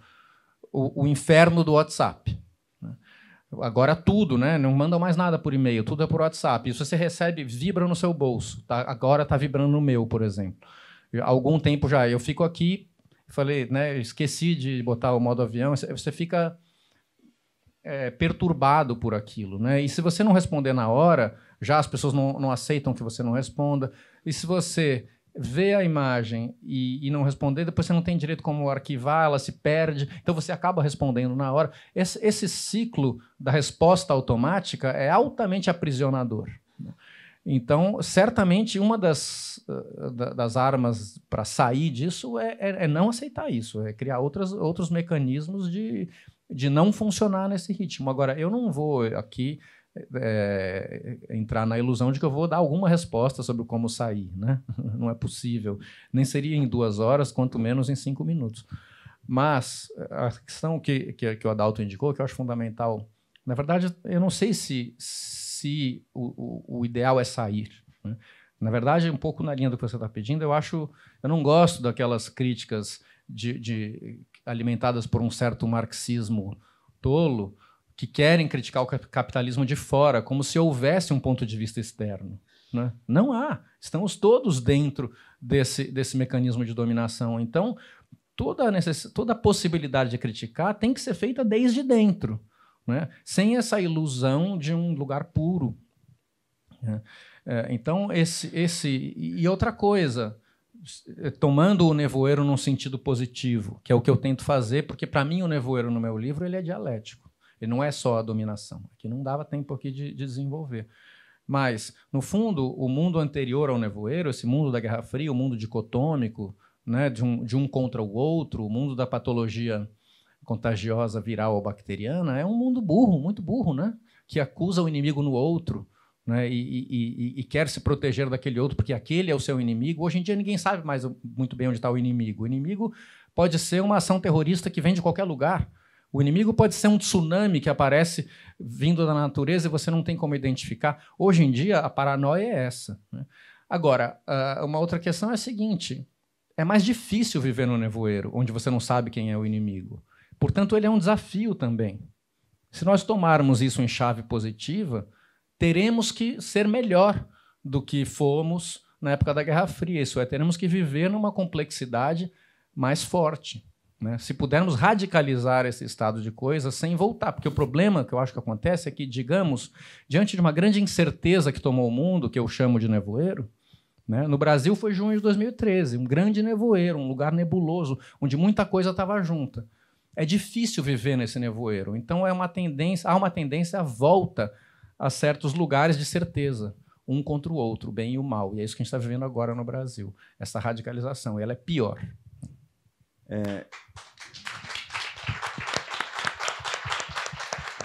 S3: o, o inferno do WhatsApp. Né? Agora tudo, né? Não mandam mais nada por e-mail, tudo é por WhatsApp. Isso você recebe, vibra no seu bolso. Tá? Agora está vibrando no meu, por exemplo. Há algum tempo já. Eu fico aqui, falei, né? Esqueci de botar o modo avião. Você fica é, perturbado por aquilo, né? E se você não responder na hora, já as pessoas não, não aceitam que você não responda. E se você vê a imagem e, e, não responder, depois você não tem direito como arquivar, ela se perde, então você acaba respondendo na hora. Esse, esse ciclo da resposta automática é altamente aprisionador. Né? Então, certamente, uma das, ah, das armas para sair disso é, é, é, não aceitar isso, é criar outras, outros mecanismos de, de não funcionar nesse ritmo. Agora, eu não vou aqui é, entrar na ilusão de que eu vou dar alguma resposta sobre como sair, né? Não é possível. Nem seria em duas horas, quanto menos em cinco minutos. Mas a questão que, que, que o Adalto indicou, que eu acho fundamental, na verdade, eu não sei se, se o, o, o ideal é sair. Né? Na verdade, um pouco na linha do que você está pedindo, eu acho. Eu não gosto daquelas críticas de, de alimentadas por um certo marxismo tolo, que querem criticar o capitalismo de fora, como se houvesse um ponto de vista externo. Né? Não há. Estamos todos dentro desse, desse mecanismo de dominação. Então, toda, necess... toda possibilidade de criticar tem que ser feita desde dentro, né? sem essa ilusão de um lugar puro. Né? É, então, esse, esse. E outra coisa, eh, tomando o nevoeiro num sentido positivo, que é o que eu tento fazer, porque para mim o nevoeiro no meu livro ele é dialético. Ele não é só a dominação. que não dava tempo aqui de, de desenvolver. Mas, no fundo, o mundo anterior ao nevoeiro, esse mundo da Guerra Fria, o mundo dicotômico, né, de, um, de um contra o outro, o mundo da patologia contagiosa viral ou bacteriana, é um mundo burro, muito burro, né? que acusa o inimigo no outro, né, e, e, e, quer se proteger daquele outro porque aquele é o seu inimigo. Hoje em dia ninguém sabe mais muito bem onde está o inimigo. O inimigo pode ser uma ação terrorista que vem de qualquer lugar. O inimigo pode ser um tsunami que aparece vindo da natureza e você não tem como identificar. Hoje em dia a paranoia é essa. Né? Agora, ah, uma outra questão é a seguinte: é mais difícil viver no nevoeiro, onde você não sabe quem é o inimigo. Portanto, ele é um desafio também. Se nós tomarmos isso em chave positiva, teremos que ser melhor do que fomos na época da Guerra Fria. Isso é, teremos que viver numa complexidade mais forte. Né? Se pudermos radicalizar esse estado de coisas sem voltar, porque o problema que eu acho que acontece é que, digamos, diante de uma grande incerteza que tomou o mundo, que eu chamo de nevoeiro, né? no Brasil foi junho de 2013, um grande nevoeiro, um lugar nebuloso, onde muita coisa estava junta. É difícil viver nesse nevoeiro, então é uma tendência, há uma tendência à volta a certos lugares de certeza, um contra o outro, o bem e o mal. E é isso que a gente está vivendo agora no Brasil, essa radicalização. E ela é pior. É...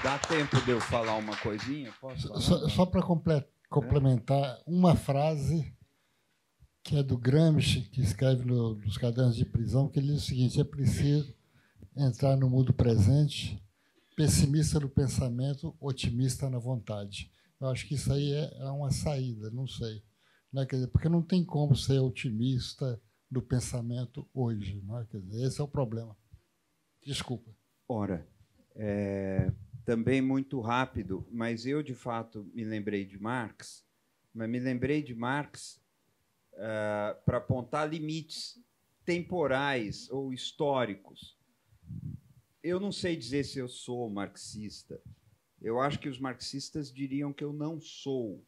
S2: Dá tempo de eu falar uma coisinha? Posso Só, só para
S1: complementar, uma frase que é do Gramsci, que escreve no, nos cadernos de prisão, que ele diz o seguinte: é preciso entrar no mundo presente pessimista no pensamento, otimista na vontade. Eu acho que isso aí é, é uma saída, não sei. Né? Quer dizer, porque não tem como ser otimista no pensamento hoje. Né? Quer dizer, esse é o problema. Desculpa.
S2: Ora, é, também muito rápido, mas eu de fato me lembrei de Marx, mas me lembrei de Marx uh, para apontar limites temporais ou históricos eu não sei dizer se eu sou marxista. Eu acho que os marxistas diriam que eu não sou,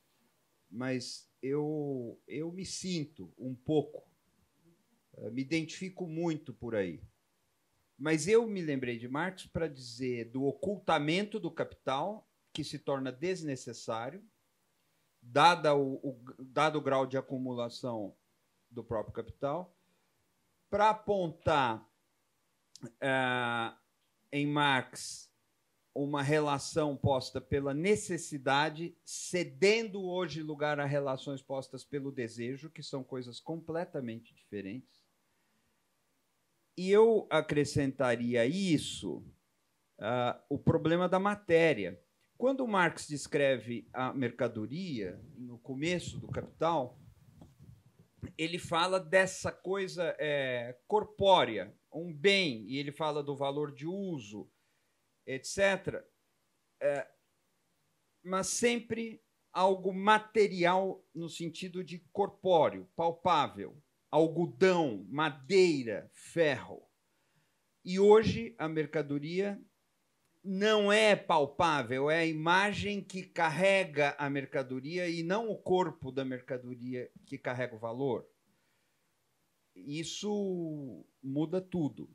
S2: mas eu, eu me sinto um pouco, eh, me identifico muito por aí. Mas eu me lembrei de Marx para dizer do ocultamento do capital, que se torna desnecessário, dada o, o, dado o grau de acumulação do próprio capital, para apontar. Uh, em Marx uma relação posta pela necessidade, cedendo hoje lugar a relações postas pelo desejo, que são coisas completamente diferentes. E eu acrescentaria isso uh, o problema da matéria. Quando Marx descreve a mercadoria, no começo do Capital, ele fala dessa coisa é, corpórea, um bem, e ele fala do valor de uso, etc. É, mas sempre algo material no sentido de corpóreo, palpável, algodão, madeira, ferro. E hoje a mercadoria não é palpável, é a imagem que carrega a mercadoria e não o corpo da mercadoria que carrega o valor. Isso muda tudo.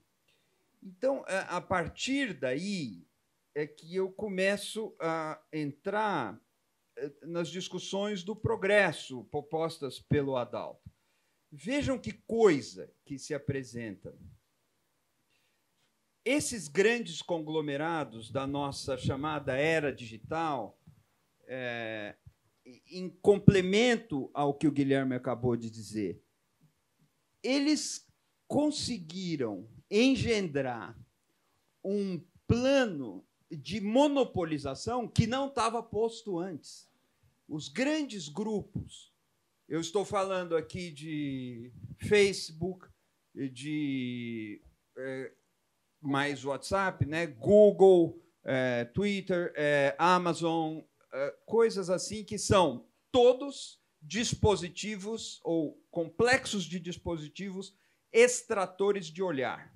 S2: Então, é, a partir daí é que eu começo a entrar é, nas discussões do progresso propostas pelo Adalto. Vejam que coisa que se apresenta. Esses grandes conglomerados da nossa chamada era digital, é, em complemento ao que o Guilherme acabou de dizer, eles conseguiram engendrar um plano de monopolização que não estava posto antes. Os grandes grupos, eu estou falando aqui de Facebook, de é, mais WhatsApp, né? Google, é, Twitter, é, Amazon, coisas assim que são todos dispositivos ou complexos de dispositivos extratores de olhar.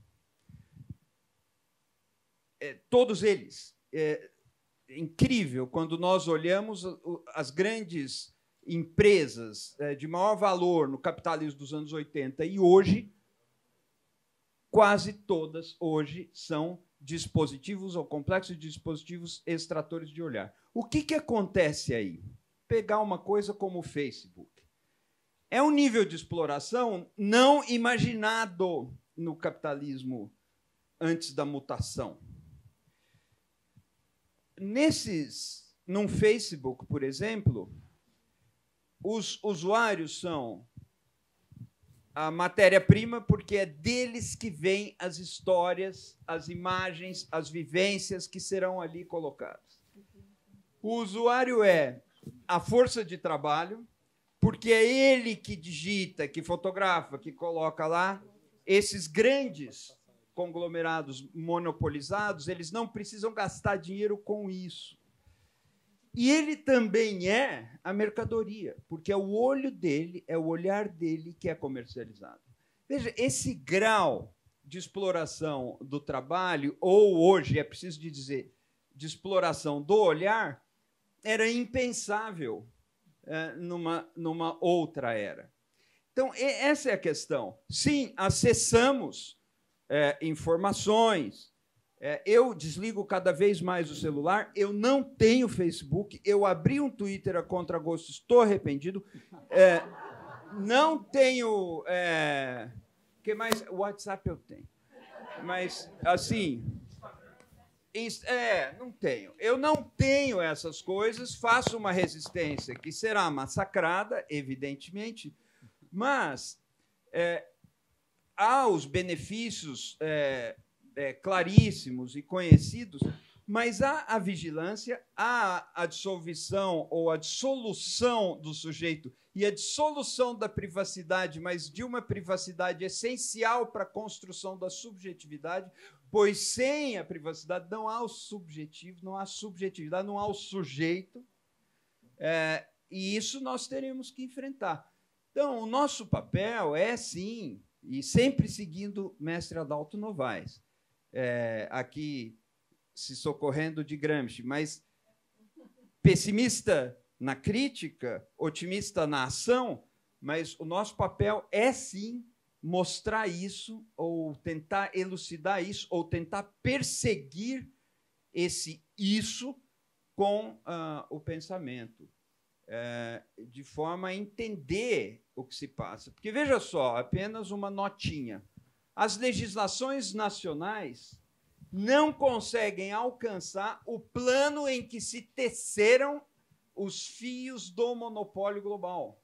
S2: É, todos eles. É, é incrível quando nós olhamos as grandes empresas é, de maior valor no capitalismo dos anos 80 e hoje, quase todas hoje são dispositivos ou complexos de dispositivos extratores de olhar. O que, que acontece aí? Pegar uma coisa como o Facebook é um nível de exploração não imaginado no capitalismo antes da mutação. Nesses, num Facebook, por exemplo, os usuários são a matéria-prima, porque é deles que vêm as histórias, as imagens, as vivências que serão ali colocadas. O usuário é a força de trabalho, porque é ele que digita, que fotografa, que coloca lá. Esses grandes conglomerados monopolizados, eles não precisam gastar dinheiro com isso. E ele também é a mercadoria, porque é o olho dele, é o olhar dele que é comercializado. Veja, esse grau de exploração do trabalho, ou hoje, é preciso dizer, de exploração do olhar, era impensável eh, numa, numa outra era. Então, essa é a questão. Sim, acessamos é, informações. É, eu desligo cada vez mais o celular, eu não tenho Facebook, eu abri um Twitter a contragosto, estou arrependido. É, não tenho. É, que mais? WhatsApp eu tenho. Mas, assim, é, não tenho. Eu não tenho essas coisas, faço uma resistência que será massacrada, evidentemente, mas é, há os benefícios é, é, claríssimos e conhecidos, mas há a vigilância, há a dissolução ou a dissolução do sujeito e a dissolução da privacidade, mas de uma privacidade essencial para a construção da subjetividade, pois sem a privacidade não há o subjetivo, não há subjetividade, não há o sujeito, é, e isso nós teremos que enfrentar. Então, o nosso papel é sim, e sempre seguindo mestre Adalto Novaes, é, aqui se socorrendo de Gramsci, mas pessimista na crítica, otimista na ação, mas o nosso papel é sim mostrar isso, ou tentar elucidar isso, ou tentar perseguir esse isso com uh, o pensamento, eh, de forma a entender o que se passa. Porque veja só, apenas uma notinha: as legislações nacionais não conseguem alcançar o plano em que se teceram os fios do monopólio global.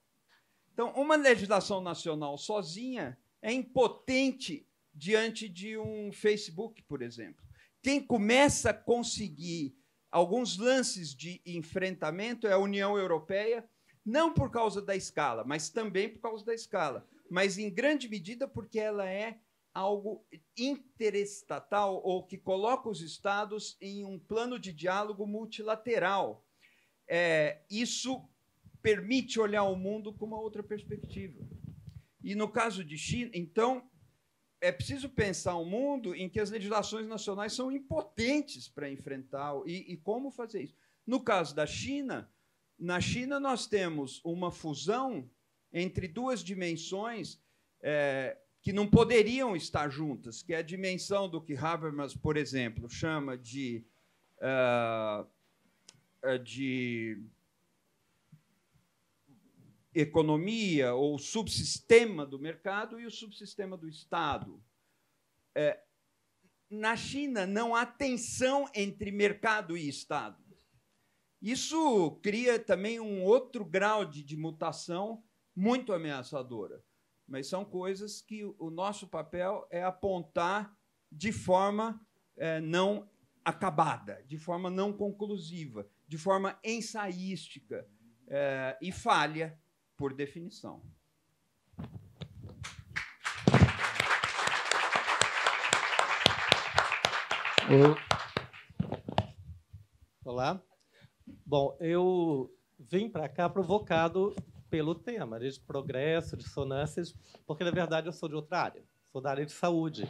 S2: Então, uma legislação nacional sozinha é impotente diante de um Facebook, por exemplo. Quem começa a conseguir alguns lances de enfrentamento é a União Europeia, não por causa da escala, mas também por causa da escala, mas em grande medida porque ela é algo interestatal ou que coloca os estados em um plano de diálogo multilateral é, isso permite olhar o mundo com uma outra perspectiva. E no caso de China, então, é preciso pensar um mundo em que as legislações nacionais são impotentes para enfrentar e, e, como fazer isso. No caso da China, na China nós temos uma fusão entre duas dimensões é, que não poderiam estar juntas, que é a dimensão do que Habermas, por exemplo, chama de uh, eh, de economia ou subsistema do mercado e o subsistema do Estado. É, na China não há tensão entre mercado e Estado. Isso cria também um outro grau de, de mutação muito ameaçadora. Mas são coisas que o nosso papel é apontar de forma é, não acabada, de forma não conclusiva de forma ensaística é, e falha por definição.
S6: Olá. Bom, eu vim para cá provocado pelo tema né, de progresso, dissonâncias, porque na verdade eu sou de outra área, sou da área de saúde.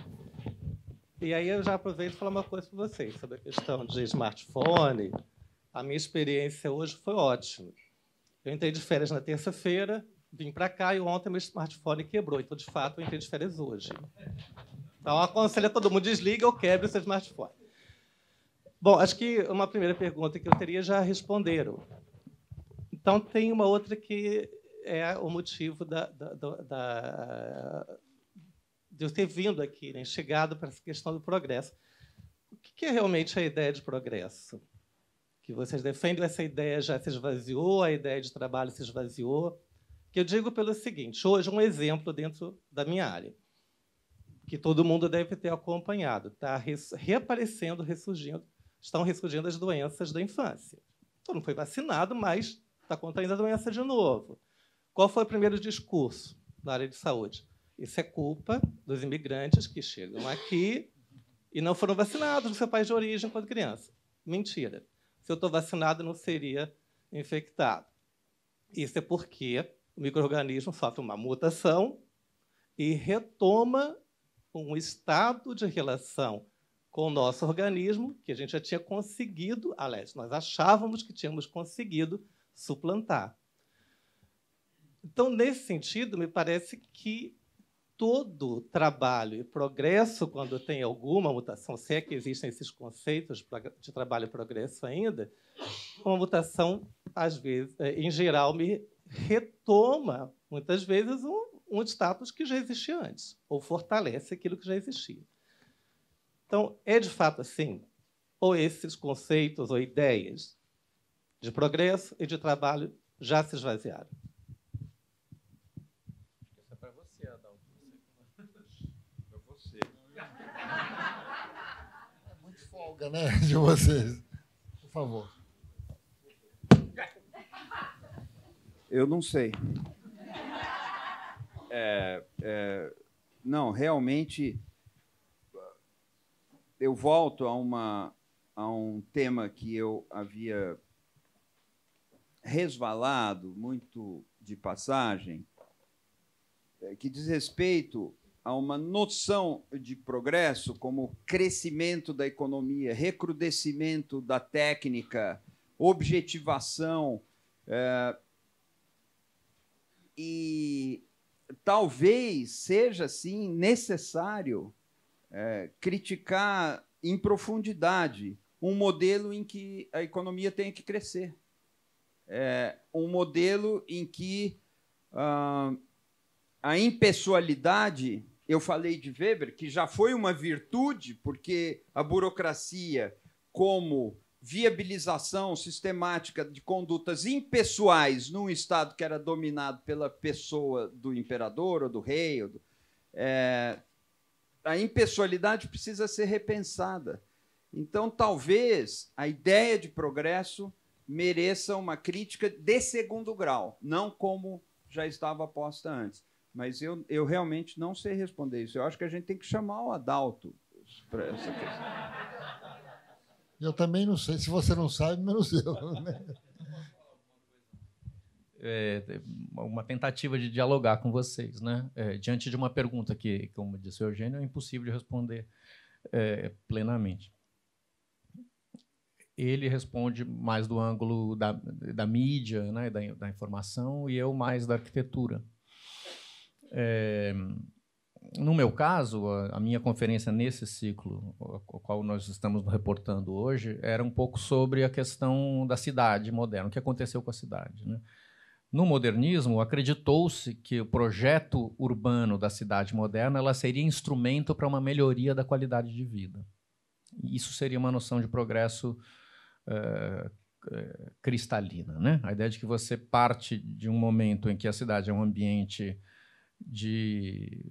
S6: E aí eu já aproveito para falar uma coisa para vocês sobre a questão de smartphone, a minha experiência hoje foi ótima. Eu entrei de férias na terça-feira, vim para cá e ontem meu smartphone quebrou. Então, de fato, eu entrei de férias hoje. Então, aconselho a todo mundo, desliga ou quebre o seu smartphone. Bom, acho que uma primeira pergunta que eu teria é já responderam. Então, tem uma outra que é o motivo da, da, da, de eu ter vindo aqui, né? chegado para essa questão do progresso. O que é realmente a ideia de progresso? que vocês defendem essa ideia já se esvaziou, a ideia de trabalho se esvaziou. Que eu digo pelo seguinte: hoje, um exemplo dentro da minha área, que todo mundo deve ter acompanhado, está reaparecendo, ressurgindo, estão ressurgindo as doenças da infância. Então, não foi vacinado, mas está contraindo a doença de novo. Qual foi o primeiro discurso na área de saúde? Isso é culpa dos imigrantes que chegam aqui e não foram vacinados no seu país de origem quando criança. Mentira se eu estou vacinado, não seria infectado. Isso é porque o microorganismo sofre uma mutação e retoma um estado de relação com o nosso organismo que a gente já tinha conseguido, aliás, nós achávamos que tínhamos conseguido suplantar. Então, nesse sentido, me parece que todo trabalho e progresso, quando tem alguma mutação, se é que existem esses conceitos de trabalho e progresso ainda, uma mutação, às vezes, é, em geral, me retoma, muitas vezes, um, um status que já existia antes, ou fortalece aquilo que já existia. Então, é de fato assim? Ou esses conceitos ou ideias de progresso e de trabalho já se esvaziaram?
S1: né, de vocês. Por favor.
S2: Eu não sei. É, é, não, realmente, eu volto a, uma, a um tema que eu havia resvalado muito de passagem, é, que diz respeito a uma noção de progresso como crescimento da economia, recrudescimento da técnica, objetivação. É, e talvez seja, sim, necessário é, criticar em profundidade um modelo em que a economia tem que crescer. É, um modelo em que ah, a impessoalidade eu falei de Weber, que já foi uma virtude, porque a burocracia, como viabilização sistemática de condutas impessoais num Estado que era dominado pela pessoa do imperador ou do rei, ou do, é, a impessoalidade precisa ser repensada. Então, talvez a ideia de progresso mereça uma crítica de segundo grau, não como já estava posta antes mas eu, eu realmente não sei responder isso. Eu acho que a gente tem que chamar o Adalto para essa questão.
S1: Eu também não sei. Se você não sabe, menos eu. Né?
S3: É, uma tentativa de dialogar com vocês, né? É, diante de uma pergunta que, como disse o Eugênio, é impossível de responder é, plenamente. Ele responde mais do ângulo da, da mídia, né, da, da informação, e eu mais da arquitetura. É, no meu caso, a, a, minha conferência nesse ciclo, o qual nós estamos reportando hoje, era um pouco sobre a questão da cidade moderna, o que aconteceu com a cidade. Né? No modernismo, acreditou-se que o projeto urbano da cidade moderna ela seria instrumento para uma melhoria da qualidade de vida. Isso seria uma noção de progresso uh, cristalina. Né? A ideia de que você parte de um momento em que a cidade é um ambiente de,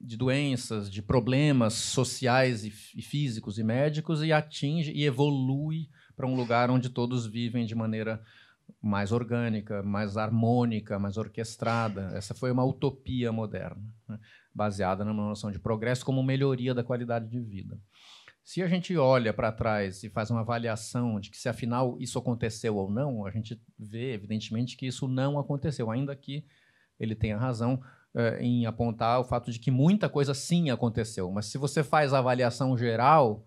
S3: de doenças, de problemas sociais e, e físicos e médicos e atinge e evolui para um lugar onde todos vivem de maneira mais orgânica, mais harmônica, mais orquestrada. Essa foi uma utopia moderna, né? baseada numa noção de progresso como melhoria da qualidade de vida. Se a gente olha para trás e faz uma avaliação de que se afinal isso aconteceu ou não, a gente vê, evidentemente, que isso não aconteceu, ainda que ele tem a razão eh, em apontar o fato de que muita coisa sim aconteceu. Mas se você faz a avaliação geral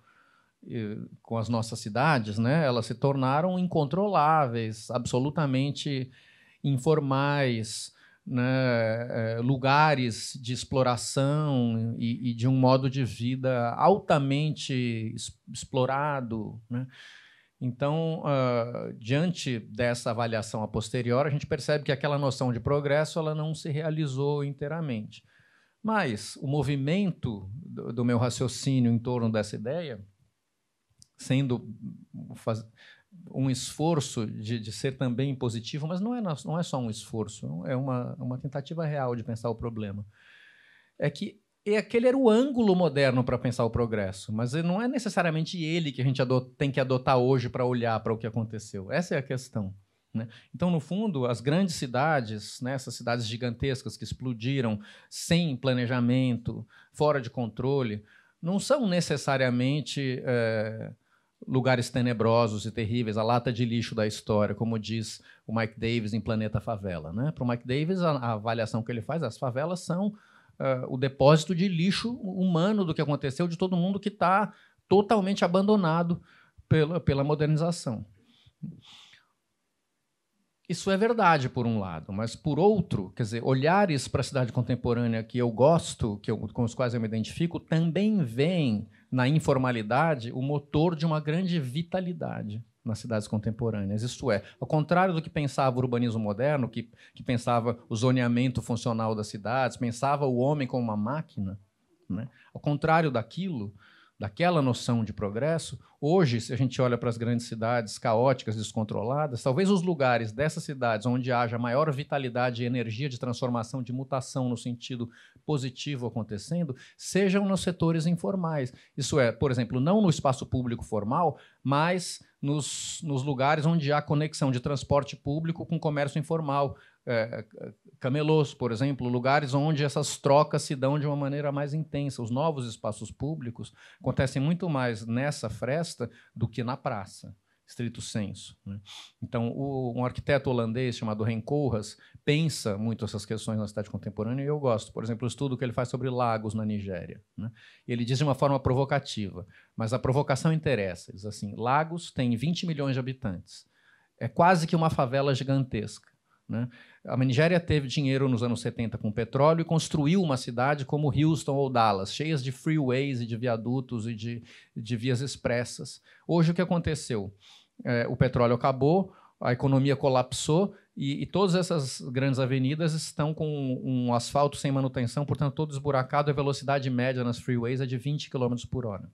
S3: eh, com as nossas cidades, né, elas se tornaram incontroláveis, absolutamente informais, né, eh, lugares de exploração e, e, de um modo de vida altamente explorado. Né? Então, uh, diante dessa avaliação a posterior, a gente percebe que aquela noção de progresso ela não se realizou inteiramente. Mas o movimento do, do meu raciocínio em torno dessa ideia, sendo faz, um esforço de, de, ser também positivo, mas não é, não é só um esforço, é uma, uma tentativa real de pensar o problema, é que e aquele era o ângulo moderno para pensar o progresso, mas não é necessariamente ele que a gente tem que adotar hoje para olhar para o que aconteceu. Essa é a questão. Né? Então, no fundo, as grandes cidades, né, essas cidades gigantescas que explodiram sem planejamento, fora de controle, não são necessariamente é, lugares tenebrosos e terríveis, a lata de lixo da história, como diz o Mike Davis em Planeta Favela. Né? Para o Mike Davis, a, a avaliação que ele faz, as favelas são uh, o depósito de lixo humano do que aconteceu, de todo mundo que está totalmente abandonado pela, pela modernização. Isso é verdade, por um lado, mas por outro, quer dizer, olhares para a cidade contemporânea que eu gosto, que eu, com os quais eu me identifico, também veem na informalidade o motor de uma grande vitalidade nas cidades contemporâneas. Isto é, ao contrário do que pensava o urbanismo moderno, que, que pensava o zoneamento funcional das cidades, pensava o homem como uma máquina, né? ao contrário daquilo, daquela noção de progresso, hoje, se a gente olha para as grandes cidades caóticas, descontroladas, talvez os lugares dessas cidades onde haja maior vitalidade e energia de transformação, de mutação no sentido positivo acontecendo, sejam nos setores informais. Isso é, por exemplo, não no espaço público formal, mas nos, nos lugares onde há conexão de transporte público com comércio informal, é, é, camelôs, por exemplo, lugares onde essas trocas se dão de uma maneira mais intensa. Os novos espaços públicos acontecem muito mais nessa fresta do que na praça estrito senso. Né? Então, o, um arquiteto holandês chamado Rencorras pensa muito essas questões na cidade contemporânea e eu gosto. Por exemplo, o estudo que ele faz sobre lagos na Nigéria. Né? Ele diz de uma forma provocativa, mas a provocação interessa. Ele diz assim: lagos tem 20 milhões de habitantes. É quase que uma favela gigantesca. Né? A Nigéria teve dinheiro nos anos 70 com petróleo e construiu uma cidade como Houston ou Dallas, cheias de freeways e de viadutos e de, de vias expressas. Hoje o que aconteceu? É, o petróleo acabou, a economia colapsou e, e, todas essas grandes avenidas estão com um asfalto sem manutenção, portanto, todo esburacado. A velocidade média nas freeways é de 20 km por hora.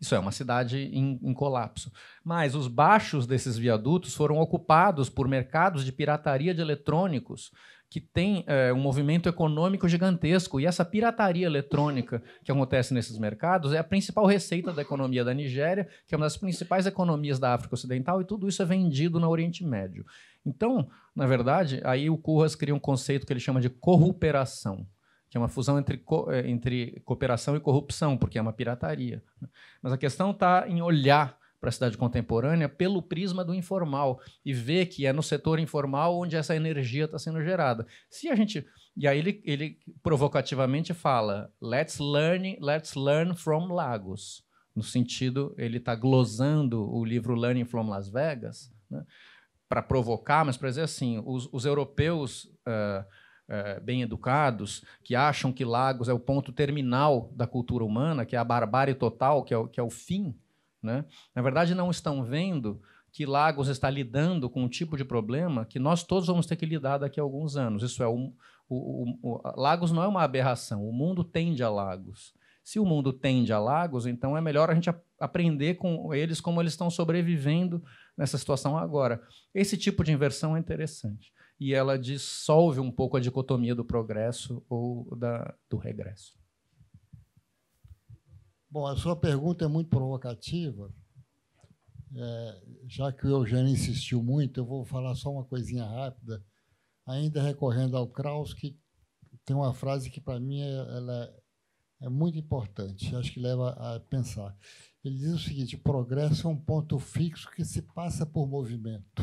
S3: Isso é uma cidade em, em colapso. Mas os baixos desses viadutos foram ocupados por mercados de pirataria de eletrônicos que tem é, eh, um movimento econômico gigantesco. E essa pirataria eletrônica que acontece nesses mercados é a principal receita da economia da Nigéria, que é uma das principais economias da África Ocidental, e tudo isso é vendido no Oriente Médio. Então, na verdade, aí o Curras cria um conceito que ele chama de corruperação que é uma fusão entre, co eh, entre cooperação e corrupção, porque é uma pirataria. Mas a questão está em olhar para a cidade contemporânea pelo prisma do informal e ver que é no setor informal onde essa energia está sendo gerada. Se a gente e aí ele, ele provocativamente fala let's learn let's learn from Lagos no sentido ele está glosando o livro Learning from Las Vegas né, para provocar, mas para dizer assim os, os europeus uh, é, bem educados, que acham que Lagos é o ponto terminal da cultura humana, que é a barbárie total, que é o, que é o fim, né? na verdade não estão vendo que Lagos está lidando com um tipo de problema que nós todos vamos ter que lidar daqui a alguns anos. Isso é um, o, o, o, Lagos não é uma aberração, o mundo tende a Lagos. Se o mundo tende a Lagos, então é melhor a gente aprender com eles como eles estão sobrevivendo nessa situação agora. Esse tipo de inversão é interessante e ela dissolve um pouco a dicotomia do progresso ou da, do regresso.
S1: Bom, a sua pergunta é muito provocativa. É, já que o Eugênio insistiu muito, eu vou falar só uma coisinha rápida. Ainda recorrendo ao Krauss, que tem uma frase que, para mim, é, ela é, é muito importante, acho que leva a pensar. Ele diz o seguinte: o progresso é um ponto fixo que se passa por movimento.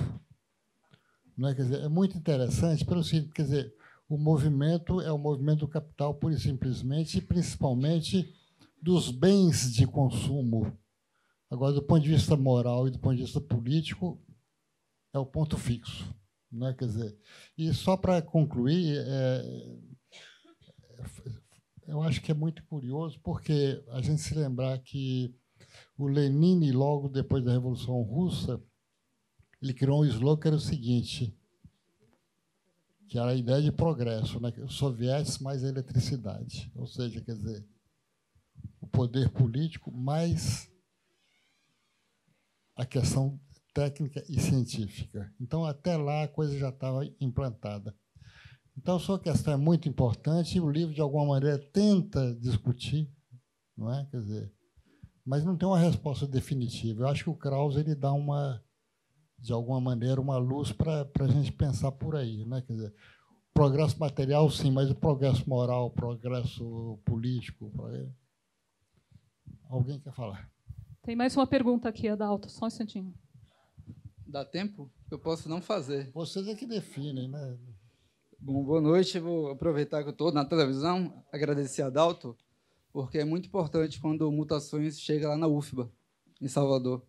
S1: Né? Quer dizer, é muito interessante pelo seguinte, quer dizer, o movimento é o movimento do capital pura e simplesmente, e principalmente dos bens de consumo. Agora, do ponto de vista moral e do ponto de vista político, é o ponto fixo. Né? Quer dizer, e só para concluir, é, é eu acho que é muito curioso, porque a gente se lembrar que o Lenin, logo depois da Revolução Russa, ele criou um slogan que é era o seguinte, que era a ideia de progresso, né? soviéticos mais eletricidade. Ou seja, quer dizer, o poder político mais a questão técnica e científica. Então, até lá, a coisa já estava implantada. Então, sua questão é muito importante e o livro, de alguma maneira, tenta discutir, não é? Quer dizer, mas não tem uma resposta definitiva. Eu acho que o Krauss ele dá uma de alguma maneira, uma luz para a gente pensar por aí. Né? Quer dizer, progresso material, sim, mas o progresso moral, o progresso político. Alguém quer falar?
S4: Tem mais uma pergunta aqui, Adalto, só um instantinho.
S7: Dá tempo? Eu posso não fazer. Vocês é que definem, né? Bom, boa noite. Vou aproveitar que eu estou na televisão, agradecer a Adalto, porque é muito importante quando Mutações chega lá na UFBA, em Salvador.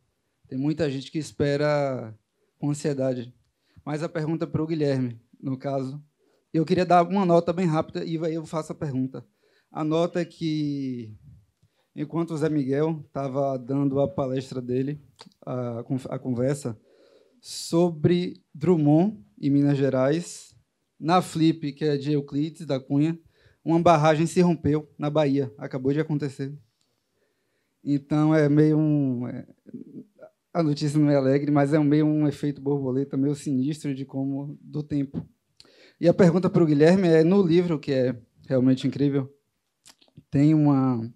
S7: Tem muita gente que espera ansiedade. Mas a pergunta para o Guilherme, no caso. Eu queria dar uma nota bem rápida e aí eu faço a pergunta. A nota é que, enquanto o Zé Miguel estava dando a palestra dele, a, a conversa, sobre Drummond, em Minas Gerais, na Flip, que é de Euclides da Cunha, uma barragem se rompeu na Bahia. Acabou de acontecer. Então é meio um. É, a notícia não é alegre, mas é meio um efeito borboleta meio sinistro de como do tempo. E a pergunta para o Guilherme é no livro que é realmente incrível tem uma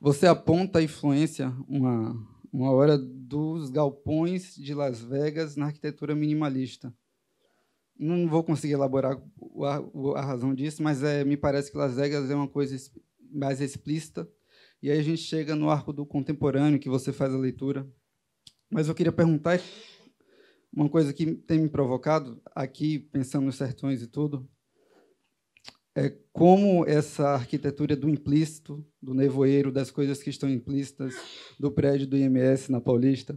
S7: você aponta a influência uma uma hora dos galpões de Las Vegas na arquitetura minimalista. Não vou conseguir elaborar a, razão disso, mas é, me parece que Las Vegas é uma coisa mais explícita. E aí a gente chega no arco do contemporâneo, que você faz a leitura, mas eu queria perguntar uma coisa que tem me provocado aqui, pensando nos sertões e tudo, é como essa arquitetura do implícito, do nevoeiro, das coisas que estão implícitas, do prédio do IMS na Paulista,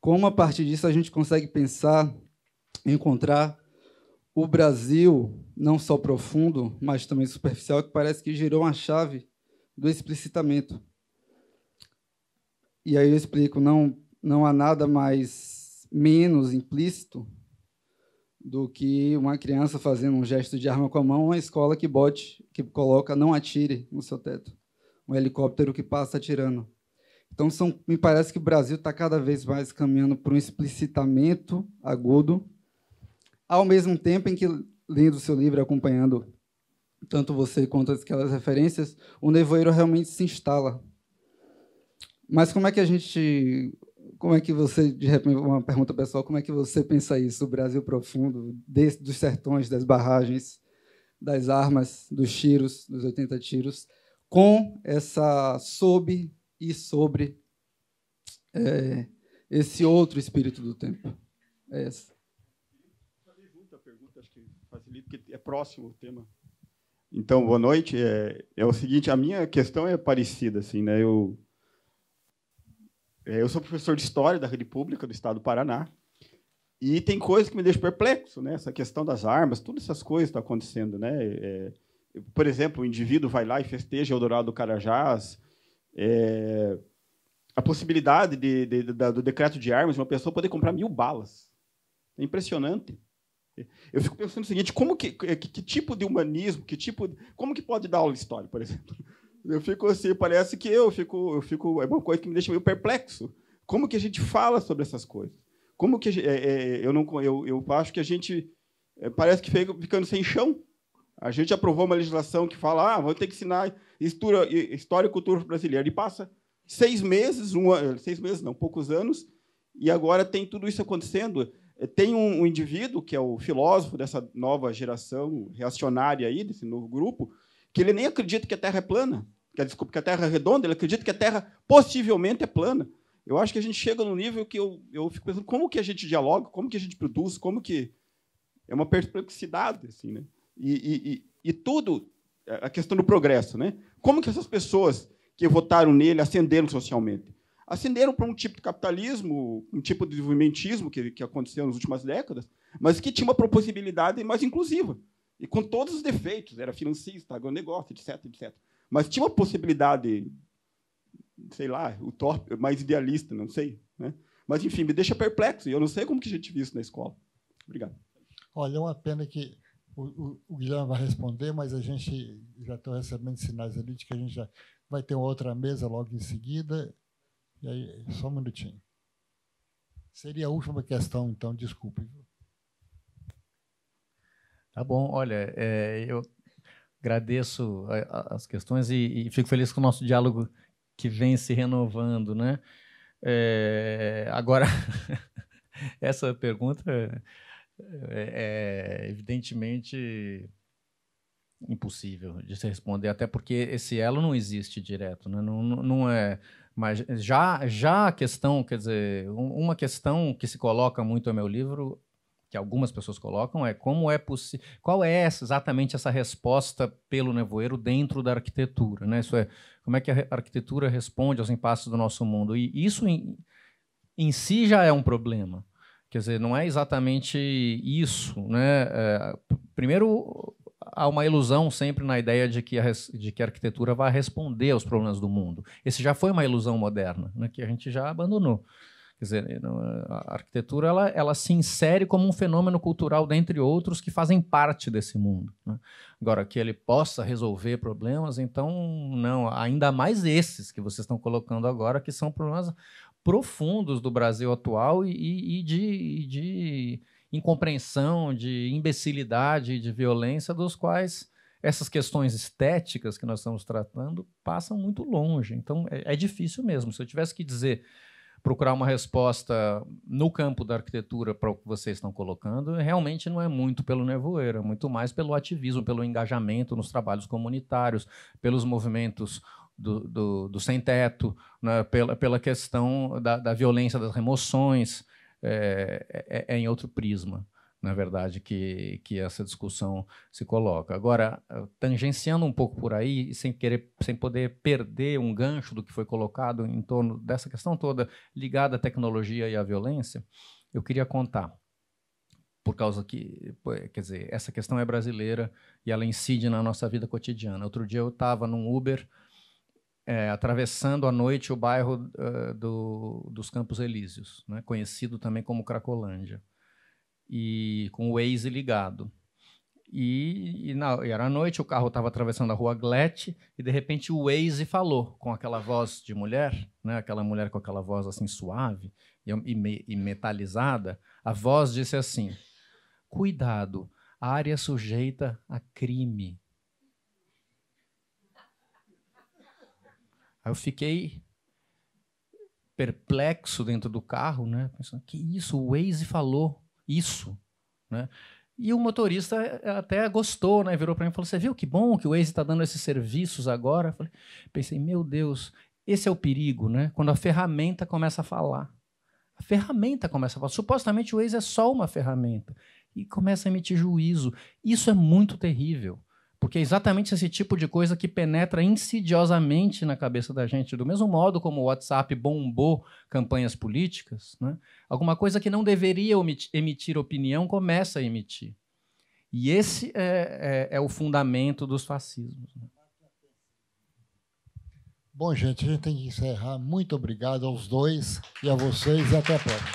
S7: como a partir disso a gente consegue pensar, encontrar o Brasil, não só profundo, mas também superficial, que parece que girou uma chave do explicitamento. E aí eu explico, não não há nada mais menos implícito do que uma criança fazendo um gesto de arma com a mão, uma escola que bote, que coloca não atire no seu teto, um helicóptero que passa atirando. Então são, me parece que o Brasil está cada vez mais caminhando para um explicitamento agudo, ao mesmo tempo em que lendo o seu livro, acompanhando tanto você quanto aquelas referências, o nevoeiro realmente se instala. Mas como é que a gente como é que você, de repente, uma pergunta pessoal, como é que você pensa isso, o Brasil profundo, dos sertões, das barragens, das armas, dos tiros, dos 80 tiros, com essa sob e sobre é, esse outro espírito do tempo? É essa.
S8: a pergunta, acho que facilita, porque é próximo o tema. Então, boa noite. É, é o seguinte, a minha questão é parecida, assim, né? Eu é, eu sou professor de História da Rede Pública do Estado do Paraná. E tem coisas que me deixam perplexo, né? Essa questão das armas, todas essas coisas estão tá acontecendo, né? É, por exemplo, o indivíduo vai lá e festeja o Dourado do Carajás. É, a possibilidade de, de, de, do decreto de armas, uma pessoa poder comprar mil balas. É impressionante. Eu fico pensando o seguinte: como que, que, que tipo de humanismo, que tipo, como que pode dar aula de história, por exemplo? Eu fico assim, parece que eu fico, eu fico, é uma coisa que me deixa meio perplexo. Como que a gente fala sobre essas coisas? Como que gente, é, é, eu não, eu, eu acho que a gente é, parece que fica ficando sem chão. A gente aprovou uma legislação que fala, ah, vou ter que ensinar história, história e cultura brasileira. E passa seis meses, um, seis meses não, poucos anos, e agora tem tudo isso acontecendo. É, tem um, um indivíduo que é o filósofo dessa nova geração reacionária aí, desse novo grupo, que ele nem acredita que a Terra é plana, que, desculpa, que a Terra é redonda, ele acredita que a Terra possivelmente é plana. Eu acho que a gente chega num nível que eu, eu fico pensando como que a gente dialoga, como que a gente produz, como que... É uma perplexidade, assim, né? E, e, e tudo, a questão do progresso, né? Como que essas pessoas que votaram nele ascenderam socialmente? Ascenderam para um tipo de capitalismo, um tipo de desenvolvimentismo que, que aconteceu nas últimas décadas, mas que tinha uma possibilidade mais inclusiva. E com todos os defeitos, era financista, negócio, etc, etc. Mas tinha uma possibilidade, sei lá, utópica, mais idealista, não sei. Né? Mas, enfim, me deixa perplexo. E eu não sei como que a gente viu isso na escola. Obrigado.
S1: Olha, é uma pena que o, o, o, Guilherme vai responder, mas a gente já está recebendo sinais ali de que a gente já vai ter outra mesa logo em seguida. E aí, só um minutinho. Seria a última questão, então, desculpe.
S3: Tá bom, olha, é, eu agradeço a, a, as questões e, e, fico feliz com o nosso diálogo que vem se renovando, né? É, agora, essa pergunta é, é evidentemente impossível de se responder, até porque esse elo não existe direto, né? não, não é. Mas já, já a questão, quer dizer, uma questão que se coloca muito no meu livro que algumas pessoas colocam é como é possível, qual é exatamente essa resposta pelo nevoeiro dentro da arquitetura, né? Isso é como é que a arquitetura responde aos impasses do nosso mundo e isso em, em si já é um problema. Quer dizer, não é exatamente isso, né? É, primeiro há uma ilusão sempre na ideia de que, a, de que a arquitetura vai responder aos problemas do mundo. Esse já foi uma ilusão moderna, né, que a gente já abandonou. Quer dizer, eh, a arquitetura ela, ela se insere como um fenômeno cultural, dentre outros, que fazem parte desse mundo. Né? Agora, que ele possa resolver problemas, então, não, ainda mais esses que vocês estão colocando agora, que são problemas profundos do Brasil atual e, e de, de incompreensão, de imbecilidade, de violência, dos quais essas questões estéticas que nós estamos tratando passam muito longe. Então, é, é difícil mesmo. Se eu tivesse que dizer procurar uma resposta no campo da arquitetura para o que vocês estão colocando, realmente não é muito pelo nevoeiro, é muito mais pelo ativismo, pelo engajamento nos trabalhos comunitários, pelos movimentos do, do, do sem-teto, né, pela, pela questão da, da violência das remoções, é, é, é em outro prisma na verdade, que, que essa discussão se coloca. Agora, ah, tangenciando um pouco por aí, sem querer, sem poder perder um gancho do que foi colocado em torno dessa questão toda ligada à tecnologia e à violência, eu queria contar por causa que, é, quer dizer, essa questão é brasileira e ela incide na nossa vida cotidiana. Outro dia eu estava num Uber é, atravessando à noite o bairro uh, do, dos Campos Elíseos, né, conhecido também como Cracolândia e com o Waze ligado. E, e na, era noite, o carro estava atravessando a rua Glete e de repente o Waze falou com aquela voz de mulher, né? aquela mulher com aquela voz assim suave e, e, me, e metalizada. A voz disse assim: Cuidado, área é sujeita a crime. Aí eu fiquei perplexo dentro do carro, né? Pensando, que isso? O Waze falou isso, né? E o motorista é, é, até gostou, né? Virou para mim e falou: "Você viu que bom que o Waze está dando esses serviços agora?" Eu falei, pensei: "Meu Deus, esse é o perigo, né? Quando a ferramenta começa a falar. A ferramenta começa a falar. Supostamente o Waze é só uma ferramenta e começa a emitir juízo. Isso é muito terrível. Porque é exatamente esse tipo de coisa que penetra insidiosamente na cabeça da gente. Do mesmo modo como o WhatsApp bombou campanhas políticas, né? alguma coisa que não deveria emitir opinião começa a emitir. E esse é, é, é o fundamento dos fascismos. Né?
S1: Bom, gente, a gente tem que encerrar. Muito obrigado aos dois e a vocês e até a próxima.